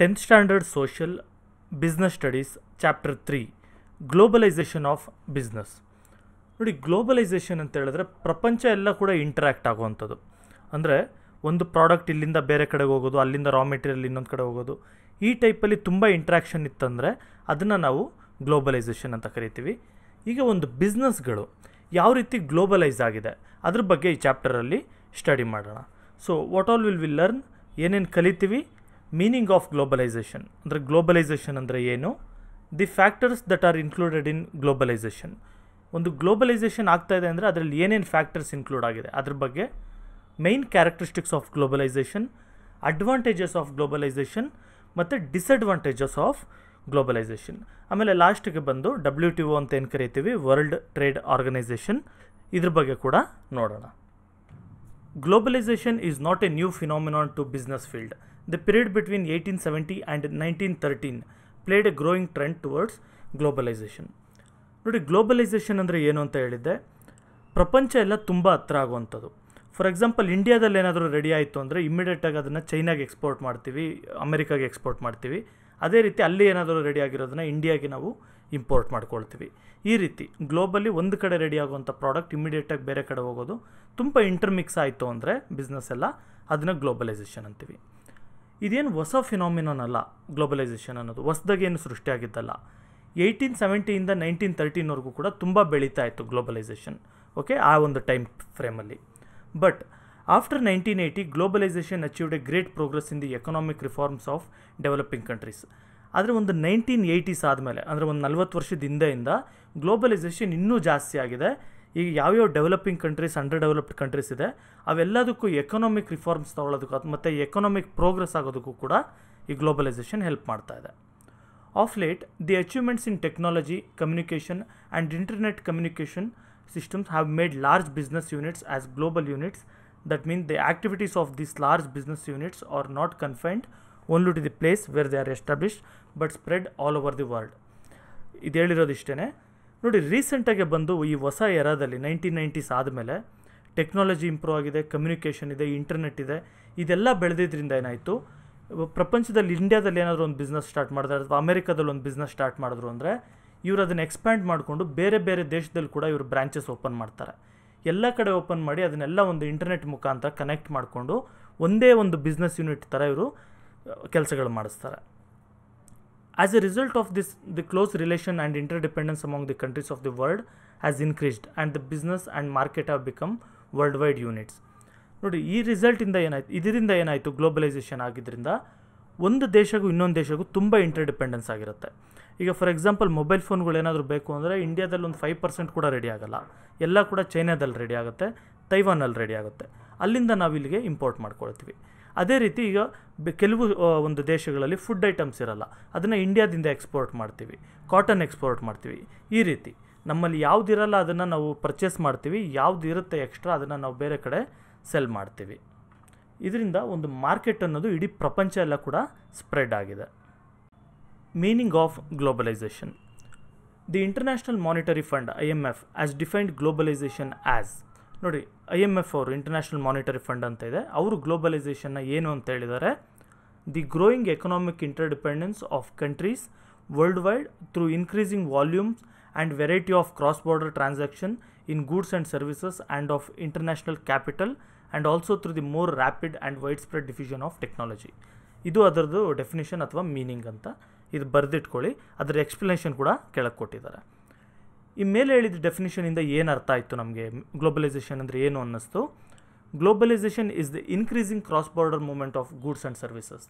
Tenth standard social business studies chapter three globalisation of business ನೋಡಿ globalisation ಅಂತ ಹೇಳಿದ್ರೆ ಪ್ರಪಂಚ ಎಲ್ಲ ಕೂಡ ಇಂಟ್ರ್ಯಾಕ್ಟ್ ಆಗುವಂಥದ್ದು ಅಂದರೆ ಒಂದು ಪ್ರಾಡಕ್ಟ್ ಇಲ್ಲಿಂದ ಬೇರೆ ಕಡೆಗೆ ಹೋಗೋದು ಅಲ್ಲಿಂದ ರಾ ಮೆಟೀರಿಯಲ್ ಇನ್ನೊಂದು ಕಡೆ ಹೋಗೋದು ಈ ಟೈಪಲ್ಲಿ ತುಂಬ ಇಂಟ್ರ್ಯಾಕ್ಷನ್ ಇತ್ತಂದರೆ ಅದನ್ನು ನಾವು ಗ್ಲೋಬಲೈಸೇಷನ್ ಅಂತ ಕರಿತೀವಿ ಈಗ ಒಂದು ಬಿಸ್ನೆಸ್ಗಳು ಯಾವ ರೀತಿ ಗ್ಲೋಬಲೈಸ್ ಆಗಿದೆ ಅದ್ರ ಬಗ್ಗೆ ಈ ಚಾಪ್ಟರಲ್ಲಿ ಸ್ಟಡಿ ಮಾಡೋಣ so what all will we learn ಏನೇನು ಕಲಿತೀವಿ ಮೀನಿಂಗ್ ಆಫ್ ಗ್ಲೋಬಲೈಸೇಷನ್ ಅಂದರೆ ಗ್ಲೋಬಲೈಸೇಷನ್ ಅಂದರೆ ಏನು the factors that are included in globalisation ಒಂದು ಗ್ಲೋಬಲೈಸೇಷನ್ ಆಗ್ತಾ ಇದೆ ಅಂದರೆ ಅದರಲ್ಲಿ ಏನೇನು ಫ್ಯಾಕ್ಟರ್ಸ್ ಇನ್ಕ್ಲೂಡ್ ಆಗಿದೆ ಅದ್ರ ಬಗ್ಗೆ main characteristics of globalisation advantages of globalisation ಮತ್ತು ಡಿಸ್ಅಡ್ವಾಂಟೇಜಸ್ ಆಫ್ ಗ್ಲೋಬಲೈಸೇಷನ್ ಆಮೇಲೆ ಲಾಸ್ಟಿಗೆ ಬಂದು ಡಬ್ಲ್ಯೂ ಟಿ ಒ ಅಂತ ಏನು ಕರಿತೀವಿ ವರ್ಲ್ಡ್ ಟ್ರೇಡ್ ಆರ್ಗನೈಸೇಷನ್ ಇದ್ರ ಬಗ್ಗೆ ಕೂಡ ನೋಡೋಣ globalisation is not a new phenomenon to business field The period between 1870 and 1913 played a growing trend towards globalisation ನೋಡಿ ಗ್ಲೋಬಲೈಸೇಷನ್ ಅಂದರೆ ಏನು ಅಂತ ಹೇಳಿದ್ದೆ ಪ್ರಪಂಚ ಎಲ್ಲ ತುಂಬ ಹತ್ರ ಆಗುವಂಥದ್ದು ಫಾರ್ ಎಕ್ಸಾಂಪಲ್ ಇಂಡಿಯಾದಲ್ಲಿ ಏನಾದರೂ ರೆಡಿ ಆಯಿತು ಅಂದರೆ ಇಮ್ಮಿಡಿಯೇಟಾಗಿ ಅದನ್ನು ಚೈನಾಗೆ ಎಕ್ಸ್ಪೋರ್ಟ್ ಮಾಡ್ತೀವಿ ಅಮೆರಿಕಾಗೆ ಎಕ್ಸ್ಪೋರ್ಟ್ ಮಾಡ್ತೀವಿ ಅದೇ ರೀತಿ ಅಲ್ಲಿ ಏನಾದರೂ ರೆಡಿ ಆಗಿರೋದನ್ನ ಇಂಡಿಯಾಗೆ ನಾವು ಇಂಪೋರ್ಟ್ ಮಾಡ್ಕೊಳ್ತೀವಿ ಈ ರೀತಿ ಗ್ಲೋಬಲಿ ಒಂದು ಕಡೆ ರೆಡಿ ಆಗುವಂಥ ಪ್ರಾಡಕ್ಟ್ ಇಮ್ಮಿಡಿಯೇಟಾಗಿ ಬೇರೆ ಕಡೆ ಹೋಗೋದು ತುಂಬ ಇಂಟರ್ಮಿಕ್ಸ್ ಆಯಿತು ಅಂದರೆ ಬಿಸ್ನೆಸ್ ಎಲ್ಲ ಅದನ್ನು ಗ್ಲೋಬಲೈಸೇಷನ್ ಅಂತೀವಿ ಇದೇನು ಹೊಸ ಫಿನಾಮಿನನ್ ಅಲ್ಲ ಗ್ಲೋಬಲೈಸೇಷನ್ ಅನ್ನೋದು ಹೊಸದಾಗೇನು ಸೃಷ್ಟಿಯಾಗಿದ್ದಲ್ಲ ಏಯ್ಟೀನ್ ಸೆವೆಂಟಿಯಿಂದ ನೈನ್ಟೀನ್ ತರ್ಟೀನ್ವರೆಗೂ ಕೂಡ ತುಂಬ ಬೆಳೀತಾ ಇತ್ತು ಗ್ಲೋಬಲೈಸೇಷನ್ ಓಕೆ ಆ ಒಂದು ಟೈಮ್ ಫ್ರೇಮಲ್ಲಿ but after nineteen eighty globalisation achieved a great progress in the economic reforms of developing countries ಆದರೆ ಒಂದು ನೈನ್ಟೀನ್ ಏಯ್ಟೀಸ್ ಆದಮೇಲೆ ಅಂದರೆ ಒಂದು ನಲ್ವತ್ತು ವರ್ಷದ ಹಿಂದೆಯಿಂದ ಗ್ಲೋಬಲೈಸೇಷನ್ ಇನ್ನೂ ಜಾಸ್ತಿ ಆಗಿದೆ ಈಗ ಯಾವ್ಯಾವ developing countries underdeveloped countries ಇದೆ ಅವೆಲ್ಲದಕ್ಕೂ ಎಕನಾಮಿಕ್ ರಿಫಾರ್ಮ್ಸ್ ತೊಗೊಳೋದಕ್ಕೂ ಅದು ಮತ್ತು ಎಕನಾಮಿಕ್ ಪ್ರೋಗ್ರೆಸ್ ಆಗೋದಕ್ಕೂ ಕೂಡ ಈ ಗ್ಲೋಬಲೈಸೇಷನ್ ಹೆಲ್ಪ್ ಮಾಡ್ತಾ ಇದೆ of late the achievements in technology communication and internet communication systems have made large business units as global units that mean the activities of this large business units are not confined only to the place where they are established but spread all over the world ಇದು ಹೇಳಿರೋದು ಇಷ್ಟೇ ನೋಡಿ ರೀಸೆಂಟಾಗೆ ಬಂದು ಈ ಹೊಸ ಎರಾದಲ್ಲಿ nineteen nineties ಆದಮೇಲೆ ಟೆಕ್ನಾಲಜಿ ಇಂಪ್ರೂವ್ ಆಗಿದೆ ಕಮ್ಯುನಿಕೇಷನ್ ಇದೆ ಇಂಟರ್ನೆಟ್ ಇದೆ ಇದೆಲ್ಲ ಬೆಳೆದಿದ್ದರಿಂದ ಏನಾಯಿತು ಪ್ರಪಂಚದಲ್ಲಿ ಇಂಡ್ಯಾದಲ್ಲಿ ಏನಾದರೂ ಒಂದು ಬಿಸ್ನೆಸ್ ಸ್ಟಾರ್ಟ್ ಮಾಡಿದ್ರೆ ಅಥವಾ ಅಮೆರಿಕಾದಲ್ಲಿ ಒಂದು ಬಿಸ್ನೆಸ್ ಸ್ಟಾರ್ಟ್ ಮಾಡಿದ್ರು ಅಂದರೆ ಇವರು ಅದನ್ನು ಎಕ್ಸ್ಪ್ಯಾಂಡ್ ಮಾಡಿಕೊಂಡು ಬೇರೆ ಬೇರೆ ದೇಶದಲ್ಲಿ ಕೂಡ ಇವರು ಬ್ರ್ಯಾಂಚಸ್ ಓಪನ್ ಮಾಡ್ತಾರೆ ಎಲ್ಲ ಕಡೆ ಓಪನ್ ಮಾಡಿ ಅದನ್ನೆಲ್ಲ ಒಂದು ಇಂಟರ್ನೆಟ್ ಮುಖಾಂತರ ಕನೆಕ್ಟ್ ಮಾಡಿಕೊಂಡು ಒಂದೇ ಒಂದು ಬಿಸ್ನೆಸ್ ಯೂನಿಟ್ ಥರ ಇವರು ಕೆಲಸಗಳು ಮಾಡಿಸ್ತಾರೆ As a result of this, the close relation and interdependence among the countries of the world has increased and the business and market have become world units ನೋಡಿ ಈ ರಿಸಲ್ಟಿಂದ ಏನಾಯ್ತು ಇದರಿಂದ ಏನಾಯಿತು ಗ್ಲೋಬಲೈಸೇಷನ್ ಆಗಿದ್ದರಿಂದ ಒಂದು ದೇಶಗೂ ಇನ್ನೊಂದು ದೇಶಕ್ಕೂ ತುಂಬ ಇಂಟರ್ಡಿಪೆಂಡೆನ್ಸ್ ಆಗಿರುತ್ತೆ ಈಗ ಫಾರ್ ಎಕ್ಸಾಂಪಲ್ ಮೊಬೈಲ್ ಫೋನ್ಗಳೇನಾದರೂ ಬೇಕು ಅಂದರೆ ಇಂಡಿಯಾದಲ್ಲಿ ಒಂದು ಫೈವ್ ಪರ್ಸೆಂಟ್ ಕೂಡ ರೆಡಿ ಆಗೋಲ್ಲ ಎಲ್ಲ ಕೂಡ ಚೈನಾದಲ್ಲಿ ರೆಡಿ ಆಗುತ್ತೆ ತೈವಾನಲ್ಲಿ ರೆಡಿ ಆಗುತ್ತೆ ಅಲ್ಲಿಂದ ನಾವು ಇಲ್ಲಿಗೆ ಇಂಪೋರ್ಟ್ ಮಾಡ್ಕೊಳ್ತೀವಿ ಅದೇ ರೀತಿ ಈಗ ಕೆಲವು ಒಂದು ದೇಶಗಳಲ್ಲಿ ಫುಡ್ ಐಟಮ್ಸ್ ಇರಲ್ಲ ಅದನ್ನು ಇಂಡಿಯಾದಿಂದ ಎಕ್ಸ್ಪೋರ್ಟ್ ಮಾಡ್ತೀವಿ ಕಾಟನ್ ಎಕ್ಸ್ಪೋರ್ಟ್ ಮಾಡ್ತೀವಿ ಈ ರೀತಿ ನಮ್ಮಲ್ಲಿ ಯಾವುದಿರಲ್ಲ ಅದನ್ನು ನಾವು ಪರ್ಚೇಸ್ ಮಾಡ್ತೀವಿ ಇರುತ್ತೆ ಎಕ್ಸ್ಟ್ರಾ ಅದನ್ನು ನಾವು ಬೇರೆ ಕಡೆ ಸೆಲ್ ಮಾಡ್ತೀವಿ ಇದರಿಂದ ಒಂದು ಮಾರ್ಕೆಟ್ ಅನ್ನೋದು ಇಡೀ ಪ್ರಪಂಚ ಎಲ್ಲ ಕೂಡ ಸ್ಪ್ರೆಡ್ ಆಗಿದೆ meaning of globalisation the international monetary fund I M F as defined globalisation as ನೋಡಿ ಐ ಎಮ್ ಎಫ್ ಅವರು ಇಂಟರ್ನ್ಯಾಷನಲ್ ಮಾನಿಟರಿ ಫಂಡ್ ಅಂತ ಇದೆ ಅವರು ಗ್ಲೋಬಲೈಸೇಷನ್ನ ಏನು ಅಂತ ಹೇಳಿದ್ದಾರೆ the growing economic interdependence of countries worldwide through increasing volumes and variety of cross border transaction in goods and services and of international capital and also through the more rapid and widespread diffusion of technology ಇದು ಅದರದ್ದು definition ಅಥವಾ meaning ಅಂತ ಇದು ಬರೆದಿಟ್ಕೊಳ್ಳಿ ಅದರ explanation ಕೂಡ ಕೆಳಗೆ ಕೊಟ್ಟಿದ್ದಾರೆ ಈ ಮೇಲೆ ಹೇಳಿದ ಡೆಫಿನಿಷನಿಂದ ಏನು ಅರ್ಥ ಆಯಿತು ನಮಗೆ ಗ್ಲೋಬಲೈಸೇಷನ್ ಅಂದರೆ ಏನು ಅನ್ನಿಸ್ತು globalisation is the increasing cross border movement of goods and services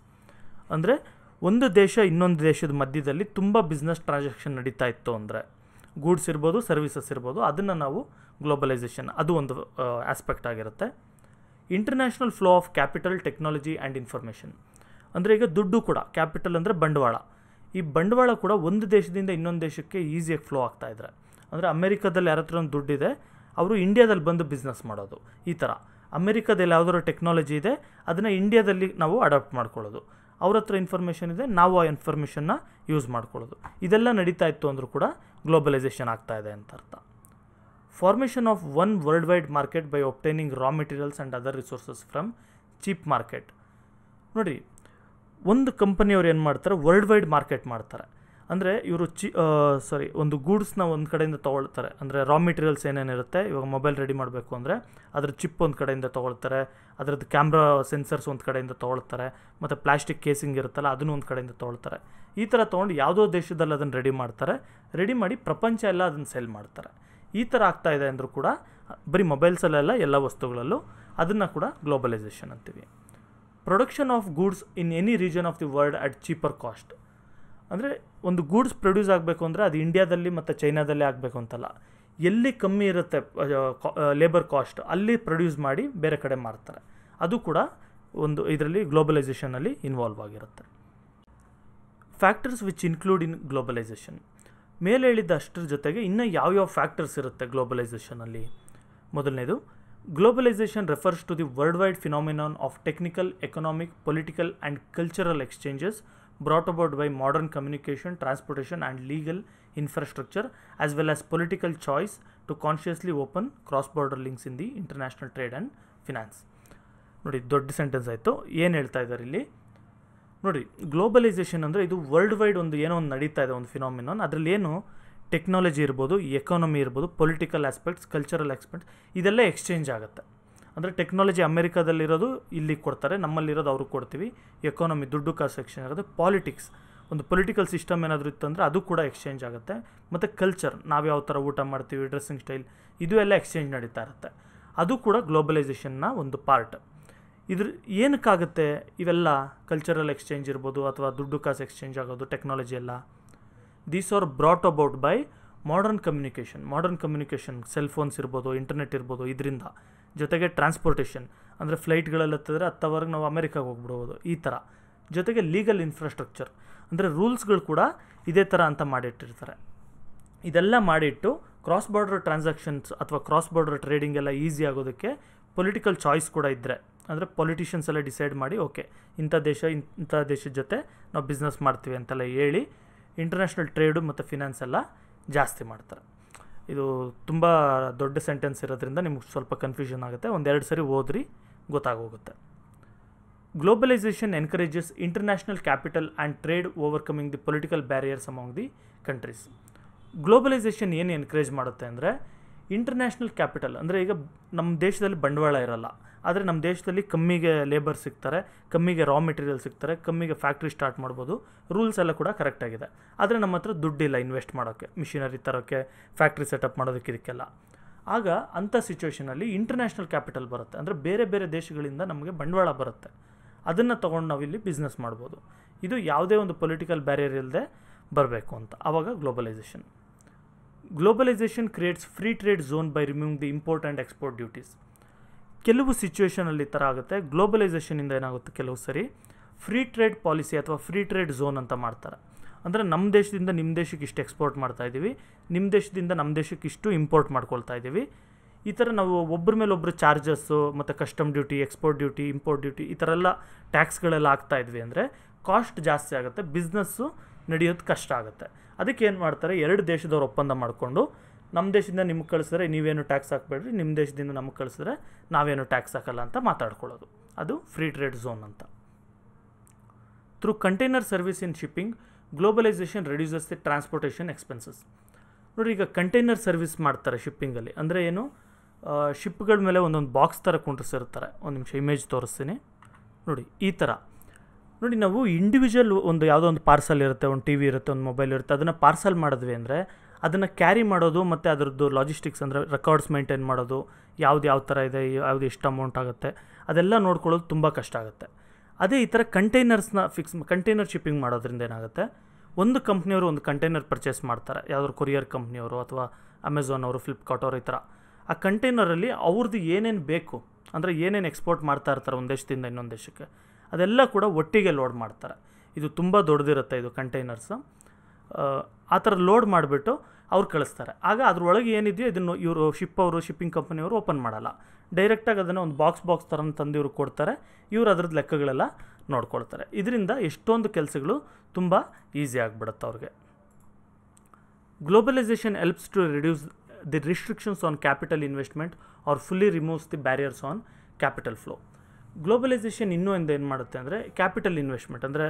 ಅಂದರೆ ಒಂದು ದೇಶ ಇನ್ನೊಂದು ದೇಶದ ಮಧ್ಯದಲ್ಲಿ ತುಂಬ ಬಿಸ್ನೆಸ್ ಟ್ರಾನ್ಸಾಕ್ಷನ್ ನಡೀತಾ ಇತ್ತು ಅಂದರೆ ಗೂಡ್ಸ್ ಇರ್ಬೋದು ಸರ್ವಿಸಸ್ ಇರ್ಬೋದು ಅದನ್ನು ನಾವು ಗ್ಲೋಬಲೈಸೇಷನ್ ಅದು ಒಂದು ಆಸ್ಪೆಕ್ಟ್ ಆಗಿರುತ್ತೆ international flow of capital technology and information ಅಂದರೆ ಈಗ ದುಡ್ಡು ಕೂಡ ಕ್ಯಾಪಿಟಲ್ ಅಂದರೆ ಬಂಡವಾಳ ಈ ಬಂಡವಾಳ ಕೂಡ ಒಂದು ದೇಶದಿಂದ ಇನ್ನೊಂದು ದೇಶಕ್ಕೆ ಈಸಿಯಾಗಿ ಫ್ಲೋ ಆಗ್ತಾಯಿದ್ರೆ ಅಂದರೆ ಅಮೇರಿಕಾದಲ್ಲಿ ಯಾರ ಹತ್ರ ಒಂದು ದುಡ್ಡಿದೆ ಅವರು ಇಂಡ್ಯಾದಲ್ಲಿ ಬಂದು ಬಿಸ್ನೆಸ್ ಮಾಡೋದು ಈ ಥರ ಅಮೇರಿಕಾದಲ್ಲಿ ಯಾವುದಾದ್ರು ಟೆಕ್ನಾಲಜಿ ಇದೆ ಅದನ್ನು ಇಂಡ್ಯಾದಲ್ಲಿ ನಾವು ಅಡಾಪ್ಟ್ ಮಾಡ್ಕೊಳ್ಳೋದು ಅವ್ರ ಹತ್ರ ಇನ್ಫಾರ್ಮೇಷನ್ ಇದೆ ನಾವು ಆ ಇನ್ಫಾರ್ಮೇಷನ್ನ ಯೂಸ್ ಮಾಡ್ಕೊಳ್ಳೋದು ಇದೆಲ್ಲ ನಡೀತಾ ಇತ್ತು ಅಂದರೂ ಕೂಡ ಗ್ಲೋಬಲೈಸೇಷನ್ ಆಗ್ತಾ ಇದೆ ಅಂತ ಅರ್ಥ formation of one worldwide market by obtaining raw materials and other resources from cheap market ನೋಡಿ ಒಂದು ಕಂಪನಿಯವ್ರು ಏನು ಮಾಡ್ತಾರೆ ವರ್ಲ್ಡ್ ವೈಡ್ ಮಾರ್ಕೆಟ್ ಮಾಡ್ತಾರೆ ಅಂದರೆ ಇವರು ಚಿ ಸಾರಿ ಒಂದು ಗೂಡ್ಸ್ನ ಒಂದು ಕಡೆಯಿಂದ ತೊಗೊಳ್ತಾರೆ ಅಂದರೆ ರಾ ಮೆಟೀರಿಯಲ್ಸ್ ಏನೇನಿರುತ್ತೆ ಇವಾಗ ಮೊಬೈಲ್ ರೆಡಿ ಮಾಡಬೇಕು ಅಂದರೆ ಅದ್ರ ಚಿಪ್ ಒಂದು ಕಡೆಯಿಂದ ತೊಗೊಳ್ತಾರೆ ಅದರದ್ದು ಕ್ಯಾಮ್ರಾ ಸೆನ್ಸರ್ಸ್ ಒಂದು ಕಡೆಯಿಂದ ತೊಗೊಳ್ತಾರೆ ಮತ್ತು ಪ್ಲಾಸ್ಟಿಕ್ ಕೇಸಿಂಗ್ ಇರುತ್ತಲ್ಲ ಅದನ್ನು ಒಂದು ಕಡೆಯಿಂದ ತೊಗೊಳ್ತಾರೆ ಈ ಥರ ತೊಗೊಂಡು ಯಾವುದೋ ದೇಶದಲ್ಲಿ ಅದನ್ನು ರೆಡಿ ಮಾಡ್ತಾರೆ ರೆಡಿ ಮಾಡಿ ಪ್ರಪಂಚ ಎಲ್ಲ ಅದನ್ನು ಸೆಲ್ ಮಾಡ್ತಾರೆ ಈ ಥರ ಆಗ್ತಾ ಇದೆ ಅಂದರೂ ಕೂಡ ಬರೀ ಮೊಬೈಲ್ಸಲ್ಲೆಲ್ಲ ಎಲ್ಲ ವಸ್ತುಗಳಲ್ಲೂ ಅದನ್ನು ಕೂಡ ಗ್ಲೋಬಲೈಸೇಷನ್ ಅಂತೀವಿ production of goods in any region of the world at cheaper cost ಅಂದರೆ ಒಂದು ಗೂಡ್ಸ್ ಪ್ರೊಡ್ಯೂಸ್ ಆಗಬೇಕು ಅಂದರೆ ಅದು ಇಂಡಿಯಾದಲ್ಲಿ ಮತ್ತು ಚೈನಾದಲ್ಲಿ ಆಗಬೇಕು ಅಂತಲ್ಲ ಎಲ್ಲಿ ಕಮ್ಮಿ ಇರುತ್ತೆ ಲೇಬರ್ ಕಾಸ್ಟ್ ಅಲ್ಲಿ ಪ್ರೊಡ್ಯೂಸ್ ಮಾಡಿ ಬೇರೆ ಕಡೆ ಮಾರ್ತಾರೆ ಅದು ಕೂಡ ಒಂದು ಇದರಲ್ಲಿ ಗ್ಲೋಬಲೈಸೇಷನಲ್ಲಿ ಇನ್ವಾಲ್ವ್ ಆಗಿರುತ್ತೆ factors which include in globalisation ಮೇಲೆ ಹೇಳಿದ ಅಷ್ಟರ ಜೊತೆಗೆ ಇನ್ನೂ ಯಾವ್ಯಾವ ಫ್ಯಾಕ್ಟರ್ಸ್ ಇರುತ್ತೆ ಗ್ಲೋಬಲೈಸೇಷನಲ್ಲಿ ಮೊದಲನೇದು globalisation refers to the worldwide phenomenon of technical economic political and cultural exchanges brought about by modern communication, transportation and legal infrastructure as well as political choice to consciously open cross-border links in the international trade and finance. ನೋಡಿ ದೊಡ್ಡ sentence ಆಯಿತು ಏನು ಹೇಳ್ತಾ ಇದ್ದಾರೆ ಇಲ್ಲಿ ನೋಡಿ globalisation ಅಂದರೆ ಇದು ವರ್ಲ್ಡ್ ವೈಡ್ ಒಂದು ಏನೋ ಒಂದು ನಡೀತಾ ಇದೆ ಒಂದು ಫಿನಾಮಿನಾನ್ ಅದರಲ್ಲಿ ಏನು ಟೆಕ್ನಾಲಜಿ ಇರ್ಬೋದು ಎಕಾನಮಿ ಇರ್ಬೋದು ಪೊಲಿಟಿಕಲ್ ಆಸ್ಪೆಕ್ಟ್ಸ್ ಕಲ್ಚರಲ್ ಆಸ್ಪೆಕ್ಟ್ಸ್ ಇದೆಲ್ಲ ಎಕ್ಸ್ಚೇಂಜ್ ಆಗುತ್ತೆ ಅಂದರೆ ಟೆಕ್ನಾಲಜಿ ಅಮೆರಿಕಾದಲ್ಲಿರೋದು ಇಲ್ಲಿಗೆ ಕೊಡ್ತಾರೆ ನಮ್ಮಲ್ಲಿರೋದು ಅವ್ರಿಗೆ ಕೊಡ್ತೀವಿ ಎಕಾನಮಿ ದುಡ್ಡು ಕಾಸು ಎಕ್ಸ್ಚೇಂಜ್ ಆಗುತ್ತೆ ಪಾಲಿಟಿಕ್ಸ್ ಒಂದು ಪೊಲಿಟಿಕಲ್ ಸಿಸ್ಟಮ್ ಏನಾದರೂ ಇತ್ತಂದರೆ ಅದು ಕೂಡ ಎಕ್ಸ್ಚೇಂಜ್ ಆಗುತ್ತೆ ಮತ್ತು ಕಲ್ಚರ್ ನಾವು ಯಾವ ಥರ ಊಟ ಮಾಡ್ತೀವಿ ಡ್ರೆಸ್ಸಿಂಗ್ ಸ್ಟೈಲ್ ಇದು ಎಲ್ಲ ಎಕ್ಸ್ಚೇಂಜ್ ನಡೀತಾ ಇರುತ್ತೆ ಅದು ಕೂಡ ಗ್ಲೋಬಲೈಸೇಷನ್ನ ಒಂದು ಪಾರ್ಟ್ ಇದ್ರ ಏನಕ್ಕಾಗುತ್ತೆ ಇವೆಲ್ಲ ಕಲ್ಚರಲ್ ಎಕ್ಸ್ಚೇಂಜ್ ಇರ್ಬೋದು ಅಥವಾ ದುಡ್ಡು ಕಾಸು ಎಕ್ಸ್ಚೇಂಜ್ ಆಗೋದು ಟೆಕ್ನಾಲಜಿ ಎಲ್ಲ these are brought about by modern communication modern communication cell phones ಇರ್ಬೋದು ಇಂಟರ್ನೆಟ್ ಇರ್ಬೋದು ಇದರಿಂದ ಜೊತೆಗೆ ಟ್ರಾನ್ಸ್ಪೋರ್ಟೇಷನ್ ಅಂದರೆ ಫ್ಲೈಟ್ಗಳಲ್ಲಿ ಹತ್ತಿದ್ರೆ ಹತ್ತವರೆಗೆ ನಾವು ಅಮೆರಿಕಾಗೆ ಹೋಗ್ಬಿಡ್ಬೋದು ಈ ಥರ ಜೊತೆಗೆ ಲೀಗಲ್ ಇನ್ಫ್ರಾಸ್ಟ್ರಕ್ಚರ್ ಅಂದರೆ ರೂಲ್ಸ್ಗಳು ಕೂಡ ಇದೇ ಥರ ಅಂತ ಮಾಡಿಟ್ಟಿರ್ತಾರೆ ಇದೆಲ್ಲ ಮಾಡಿಟ್ಟು ಕ್ರಾಸ್ ಬಾರ್ಡರ್ ಟ್ರಾನ್ಸಾಕ್ಷನ್ಸ್ ಅಥವಾ ಕ್ರಾಸ್ ಬಾರ್ಡರ್ ಟ್ರೇಡಿಂಗ್ ಎಲ್ಲ ಈಸಿ ಆಗೋದಕ್ಕೆ ಪೊಲಿಟಿಕಲ್ ಚಾಯ್ಸ್ ಕೂಡ ಇದ್ದರೆ ಅಂದರೆ ಪೊಲಿಟಿಷಿಯನ್ಸ್ ಎಲ್ಲ ಡಿಸೈಡ್ ಮಾಡಿ ಓಕೆ ಇಂಥ ದೇಶ ಇಂಥ ದೇಶದ ಜೊತೆ ನಾವು ಬಿಸ್ನೆಸ್ ಮಾಡ್ತೀವಿ ಅಂತೆಲ್ಲ ಹೇಳಿ ಇಂಟರ್ನ್ಯಾಷನಲ್ ಟ್ರೇಡು ಮತ್ತು ಫಿನಾನ್ಸ್ ಎಲ್ಲ ಜಾಸ್ತಿ ಮಾಡ್ತಾರೆ ಇದು ತುಂಬ ದೊಡ್ಡ ಸೆಂಟೆನ್ಸ್ ಇರೋದ್ರಿಂದ ನಿಮ್ಗೆ ಸ್ವಲ್ಪ ಕನ್ಫ್ಯೂಷನ್ ಆಗುತ್ತೆ ಒಂದೆರಡು ಸರಿ ಓದ್ರಿ ಗೊತ್ತಾಗೋಗುತ್ತೆ globalisation encourages international capital and trade overcoming the political barriers among the countries globalisation ಏನು ಎನ್ಕರೇಜ್ ಮಾಡುತ್ತೆ ಅಂದರೆ ಇಂಟರ್ನ್ಯಾಷನಲ್ ಕ್ಯಾಪಿಟಲ್ ಅಂದರೆ ಈಗ ನಮ್ಮ ದೇಶದಲ್ಲಿ ಬಂಡವಾಳ ಇರಲ್ಲ ಆದರೆ ನಮ್ಮ ದೇಶದಲ್ಲಿ ಕಮ್ಮಿಗೆ ಲೇಬರ್ ಸಿಗ್ತಾರೆ ಕಮ್ಮಿಗೆ ರಾ ಮೆಟೀರಿಯಲ್ ಸಿಗ್ತಾರೆ ಕಮ್ಮಿಗೆ ಫ್ಯಾಕ್ಟ್ರಿ ಸ್ಟಾರ್ಟ್ ಮಾಡ್ಬೋದು ರೂಲ್ಸ್ ಎಲ್ಲ ಕೂಡ ಕರೆಕ್ಟಾಗಿದೆ ಆದರೆ ನಮ್ಮ ಹತ್ರ ದುಡ್ಡಿಲ್ಲ ಇನ್ವೆಸ್ಟ್ ಮಾಡೋಕ್ಕೆ ಮಿಷಿನರಿ ತರೋಕ್ಕೆ ಫ್ಯಾಕ್ಟ್ರಿ ಸೆಟಪ್ ಮಾಡೋದಕ್ಕೆ ಇದಕ್ಕೆಲ್ಲ ಆಗ ಅಂಥ ಸಿಚುವೇಷನಲ್ಲಿ ಇಂಟರ್ನ್ಯಾಷನಲ್ ಕ್ಯಾಪಿಟಲ್ ಬರುತ್ತೆ ಅಂದರೆ ಬೇರೆ ಬೇರೆ ದೇಶಗಳಿಂದ ನಮಗೆ ಬಂಡವಾಳ ಬರುತ್ತೆ ಅದನ್ನು ತೊಗೊಂಡು ನಾವಿಲ್ಲಿ ಬಿಸ್ನೆಸ್ ಮಾಡ್ಬೋದು ಇದು ಯಾವುದೇ ಒಂದು ಪೊಲಿಟಿಕಲ್ ಬ್ಯಾರಿಯರ್ ಇಲ್ಲದೆ ಬರಬೇಕು ಅಂತ ಆವಾಗ globalisation globalisation creates free trade zone by removing the import and export duties ಕೆಲವು ಸಿಚುವೇಷನಲ್ಲಿ ಈ ಥರ ಆಗುತ್ತೆ ಗ್ಲೋಬಲೈಸೇಷನಿಂದ ಏನಾಗುತ್ತೆ ಕೆಲವು ಸರಿ ಫ್ರೀ ಟ್ರೇಡ್ ಪಾಲಿಸಿ ಅಥವಾ ಫ್ರೀ ಟ್ರೇಡ್ ಝೋನ್ ಅಂತ ಮಾಡ್ತಾರೆ ಅಂದರೆ ನಮ್ಮ ದೇಶದಿಂದ ನಿಮ್ಮ ದೇಶಕ್ಕೆ ಇಷ್ಟು ಎಕ್ಸ್ಪೋರ್ಟ್ ಮಾಡ್ತಾ ಇದ್ದೀವಿ ನಿಮ್ಮ ದೇಶದಿಂದ ನಮ್ಮ ದೇಶಕ್ಕೆ ಇಷ್ಟು ಇಂಪೋರ್ಟ್ ಮಾಡ್ಕೊಳ್ತಾ ಇದ್ದೀವಿ ಈ ಥರ ನಾವು ಒಬ್ಬರ ಮೇಲೆ ಒಬ್ಬರು ಚಾರ್ಜಸ್ಸು ಮತ್ತು custom duty export duty import duty ಈ ಥರ ಎಲ್ಲ ಟ್ಯಾಕ್ಸ್ಗಳೆಲ್ಲ ಆಗ್ತಾ ಇದ್ವಿ ಅಂದರೆ ಕಾಸ್ಟ್ ಜಾಸ್ತಿ ಆಗುತ್ತೆ ಬಿಸ್ನೆಸ್ಸು ನಡೆಯೋದು ಕಷ್ಟ ಆಗುತ್ತೆ ಅದಕ್ಕೆ ಏನು ಮಾಡ್ತಾರೆ ಎರಡು ದೇಶದವ್ರು ಒಪ್ಪಂದ ಮಾಡಿಕೊಂಡು ನಮ್ಮ ದೇಶದಿಂದ ನಿಮ್ಗೆ ಕಳಿಸಿದ್ರೆ ನೀವೇನು ಟ್ಯಾಕ್ಸ್ ಹಾಕಬೇಡ್ರಿ ನಿಮ್ಮ ದೇಶದಿಂದ ನಮಗೆ ಕಳಿಸಿದ್ರೆ ನಾವೇನು ಟ್ಯಾಕ್ಸ್ ಹಾಕಲ್ಲ ಅಂತ ಮಾತಾಡ್ಕೊಳ್ಳೋದು ಅದು ಫ್ರೀ ಟ್ರೇಡ್ ಝೋನ್ ಅಂತ through container service in shipping globalisation reduces the transportation expenses ನೋಡಿ ಈಗ ಕಂಟೈನರ್ ಸರ್ವಿಸ್ ಮಾಡ್ತಾರೆ ಶಿಪ್ಪಿಂಗಲ್ಲಿ ಅಂದರೆ ಏನು ಶಿಪ್ಗಳ ಮೇಲೆ ಒಂದೊಂದು ಬಾಕ್ಸ್ ಥರ ಕುಂಡ್ರಿಸಿರ್ತಾರೆ ಒಂದು ನಿಮಿಷ ಇಮೇಜ್ ತೋರಿಸ್ತೀನಿ ನೋಡಿ ಈ ಥರ ನೋಡಿ ನಾವು ಇಂಡಿವಿಜುವಲ್ ಒಂದು ಯಾವುದೋ ಒಂದು ಪಾರ್ಸಲ್ ಇರುತ್ತೆ ಒಂದು ಟಿ ವಿ ಇರುತ್ತೆ ಒಂದು ಮೊಬೈಲ್ ಇರುತ್ತೆ ಅದನ್ನು ಪಾರ್ಸಲ್ ಮಾಡಿದ್ವಿ ಅಂದರೆ ಅದನ್ನು ಕ್ಯಾರಿ ಮಾಡೋದು ಮತ್ತು ಅದರದ್ದು ಲಾಜಿಸ್ಟಿಕ್ಸ್ ಅಂದರೆ ರೆಕಾರ್ಡ್ಸ್ ಮೇಂಟೈನ್ ಮಾಡೋದು ಯಾವ್ದು ಯಾವ ಥರ ಇದೆ ಯಾವುದು ಎಷ್ಟು ಅಮೌಂಟ್ ಆಗುತ್ತೆ ಅದೆಲ್ಲ ನೋಡ್ಕೊಳ್ಳೋದು ತುಂಬ ಕಷ್ಟ ಆಗುತ್ತೆ ಅದೇ ಈ ಥರ ಕಂಟೈನರ್ಸ್ನ ಫಿಕ್ಸ್ ಕಂಟೈನರ್ ಶಿಪ್ಪಿಂಗ್ ಮಾಡೋದ್ರಿಂದ ಏನಾಗುತ್ತೆ ಒಂದು ಕಂಪ್ನಿಯವರು ಒಂದು ಕಂಟೈನರ್ ಪರ್ಚೇಸ್ ಮಾಡ್ತಾರೆ ಯಾವ್ದಾದ್ರು ಕೊರಿಯರ್ ಕಂಪ್ನಿಯವರು ಅಥವಾ ಅಮೆಝಾನ್ ಅವರು ಫ್ಲಿಪ್ಕಾರ್ಟ್ ಅವರು ಈ ಥರ ಆ ಕಂಟೈನರಲ್ಲಿ ಅವ್ರದ್ದು ಏನೇನು ಬೇಕು ಅಂದರೆ ಏನೇನು ಎಕ್ಸ್ಪೋರ್ಟ್ ಮಾಡ್ತಾ ಇರ್ತಾರೆ ಒಂದು ದೇಶದಿಂದ ಇನ್ನೊಂದು ದೇಶಕ್ಕೆ ಅದೆಲ್ಲ ಕೂಡ ಒಟ್ಟಿಗೆ ಲೋಡ್ ಮಾಡ್ತಾರೆ ಇದು ತುಂಬ ದೊಡ್ಡದಿರುತ್ತೆ ಇದು ಕಂಟೈನರ್ಸು ಆ ಥರ ಲೋಡ್ ಮಾಡಿಬಿಟ್ಟು ಅವ್ರು ಕಳಿಸ್ತಾರೆ ಆಗ ಅದರೊಳಗೆ ಏನಿದೆಯೋ ಇದನ್ನು ಇವರು ಶಿಪ್ ಅವರು ಶಿಪ್ಪಿಂಗ್ ಕಂಪನಿಯವರು ಓಪನ್ ಮಾಡಲ್ಲ ಡೈರೆಕ್ಟಾಗಿ ಅದನ್ನು ಒಂದು ಬಾಕ್ಸ್ ಬಾಕ್ಸ್ ಥರ ತಂದು ಇವರು ಕೊಡ್ತಾರೆ ಇವರು ಅದ್ರದ್ದು ಲೆಕ್ಕಗಳೆಲ್ಲ ನೋಡ್ಕೊಳ್ತಾರೆ ಇದರಿಂದ ಎಷ್ಟೊಂದು ಕೆಲಸಗಳು ತುಂಬ ಈಸಿ ಆಗಿಬಿಡುತ್ತೆ ಅವ್ರಿಗೆ globalisation helps to reduce the restrictions on capital investment or fully removes the barriers on capital flow globalisation ಇನ್ನೂ ಒಂದು ಏನು ಮಾಡುತ್ತೆ ಅಂದರೆ ಕ್ಯಾಪಿಟಲ್ ಇನ್ವೆಸ್ಟ್ಮೆಂಟ್ ಅಂದರೆ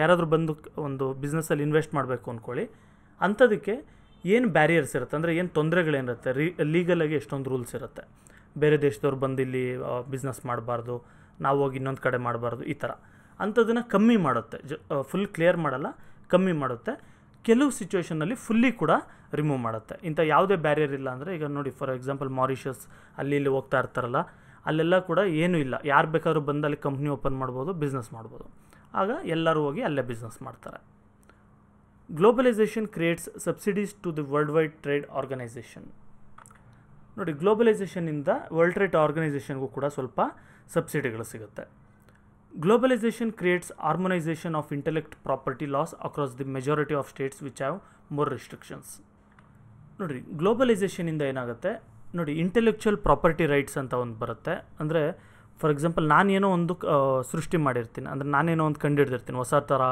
ಯಾರಾದರೂ ಬಂದು ಒಂದು ಬಿಸ್ನೆಸ್ಸಲ್ಲಿ ಇನ್ವೆಸ್ಟ್ ಮಾಡಬೇಕು ಅಂದ್ಕೊಳ್ಳಿ ಅಂಥದಕ್ಕೆ ಏನು ಬ್ಯಾರಿಯರ್ಸ್ ಇರುತ್ತೆ ಅಂದರೆ ಏನು ತೊಂದರೆಗಳೇನಿರುತ್ತೆ ರೀ ಲೀಗಲಾಗಿ ಎಷ್ಟೊಂದು ರೂಲ್ಸ್ ಇರುತ್ತೆ ಬೇರೆ ದೇಶದವ್ರು ಬಂದು ಇಲ್ಲಿ ಬಿಸ್ನೆಸ್ ಮಾಡಬಾರ್ದು ನಾವು ಹೋಗಿ ಇನ್ನೊಂದು ಕಡೆ ಮಾಡಬಾರ್ದು ಈ ಥರ ಅಂಥದನ್ನು ಕಮ್ಮಿ ಮಾಡುತ್ತೆ ಜ ಫುಲ್ ಕ್ಲಿಯರ್ ಮಾಡಲ್ಲ ಕಮ್ಮಿ ಮಾಡುತ್ತೆ ಕೆಲವು ಸಿಚುವೇಷನಲ್ಲಿ ಫುಲ್ಲಿ ಕೂಡ ರಿಮೂವ್ ಮಾಡುತ್ತೆ ಇಂಥ ಯಾವುದೇ ಬ್ಯಾರಿಯರ್ ಇಲ್ಲ ಅಂದರೆ ಈಗ ನೋಡಿ ಫಾರ್ ಎಕ್ಸಾಂಪಲ್ ಮಾರಿಷಸ್ ಅಲ್ಲಿ ಇಲ್ಲಿ ಹೋಗ್ತಾ ಇರ್ತಾರಲ್ಲ ಅಲ್ಲೆಲ್ಲ ಕೂಡ ಏನೂ ಇಲ್ಲ ಯಾರು ಬೇಕಾದರೂ ಬಂದು ಅಲ್ಲಿ ಕಂಪ್ನಿ ಓಪನ್ ಮಾಡ್ಬೋದು ಬಿಸ್ನೆಸ್ ಮಾಡ್ಬೋದು ಆಗ ಎಲ್ಲರೂ ಹೋಗಿ ಅಲ್ಲೇ ಬಿಸ್ನೆಸ್ ಮಾಡ್ತಾರೆ globalisation creates subsidies to the worldwide trade organisation ನೋಡಿ ಗ್ಲೋಬಲೈಸೇಷನಿಂದ ವರ್ಲ್ಡ್ ಟ್ರೇಡ್ ಆರ್ಗನೈಸೇಷನ್ಗೂ ಕೂಡ ಸ್ವಲ್ಪ ಸಬ್ಸಿಡಿಗಳು ಸಿಗುತ್ತೆ globalisation creates harmonisation of intellect property laws across the majority of states which have more restrictions ನೋಡಿರಿ ಗ್ಲೋಬಲೈಸೇಷನಿಂದ ಏನಾಗುತ್ತೆ ನೋಡಿ ಇಂಟೆಲೆಕ್ಚುಯಲ್ ಪ್ರಾಪರ್ಟಿ ರೈಟ್ಸ್ ಅಂತ ಒಂದು ಬರುತ್ತೆ ಅಂದರೆ ಫಾರ್ ಎಕ್ಸಾಂಪಲ್ ನಾನೇನೋ ಒಂದು ಸೃಷ್ಟಿ ಮಾಡಿರ್ತೀನಿ ಅಂದರೆ ನಾನೇನೋ ಒಂದು ಕಂಡುಹಿಡ್ದಿರ್ತೀನಿ ಹೊಸ ಥರ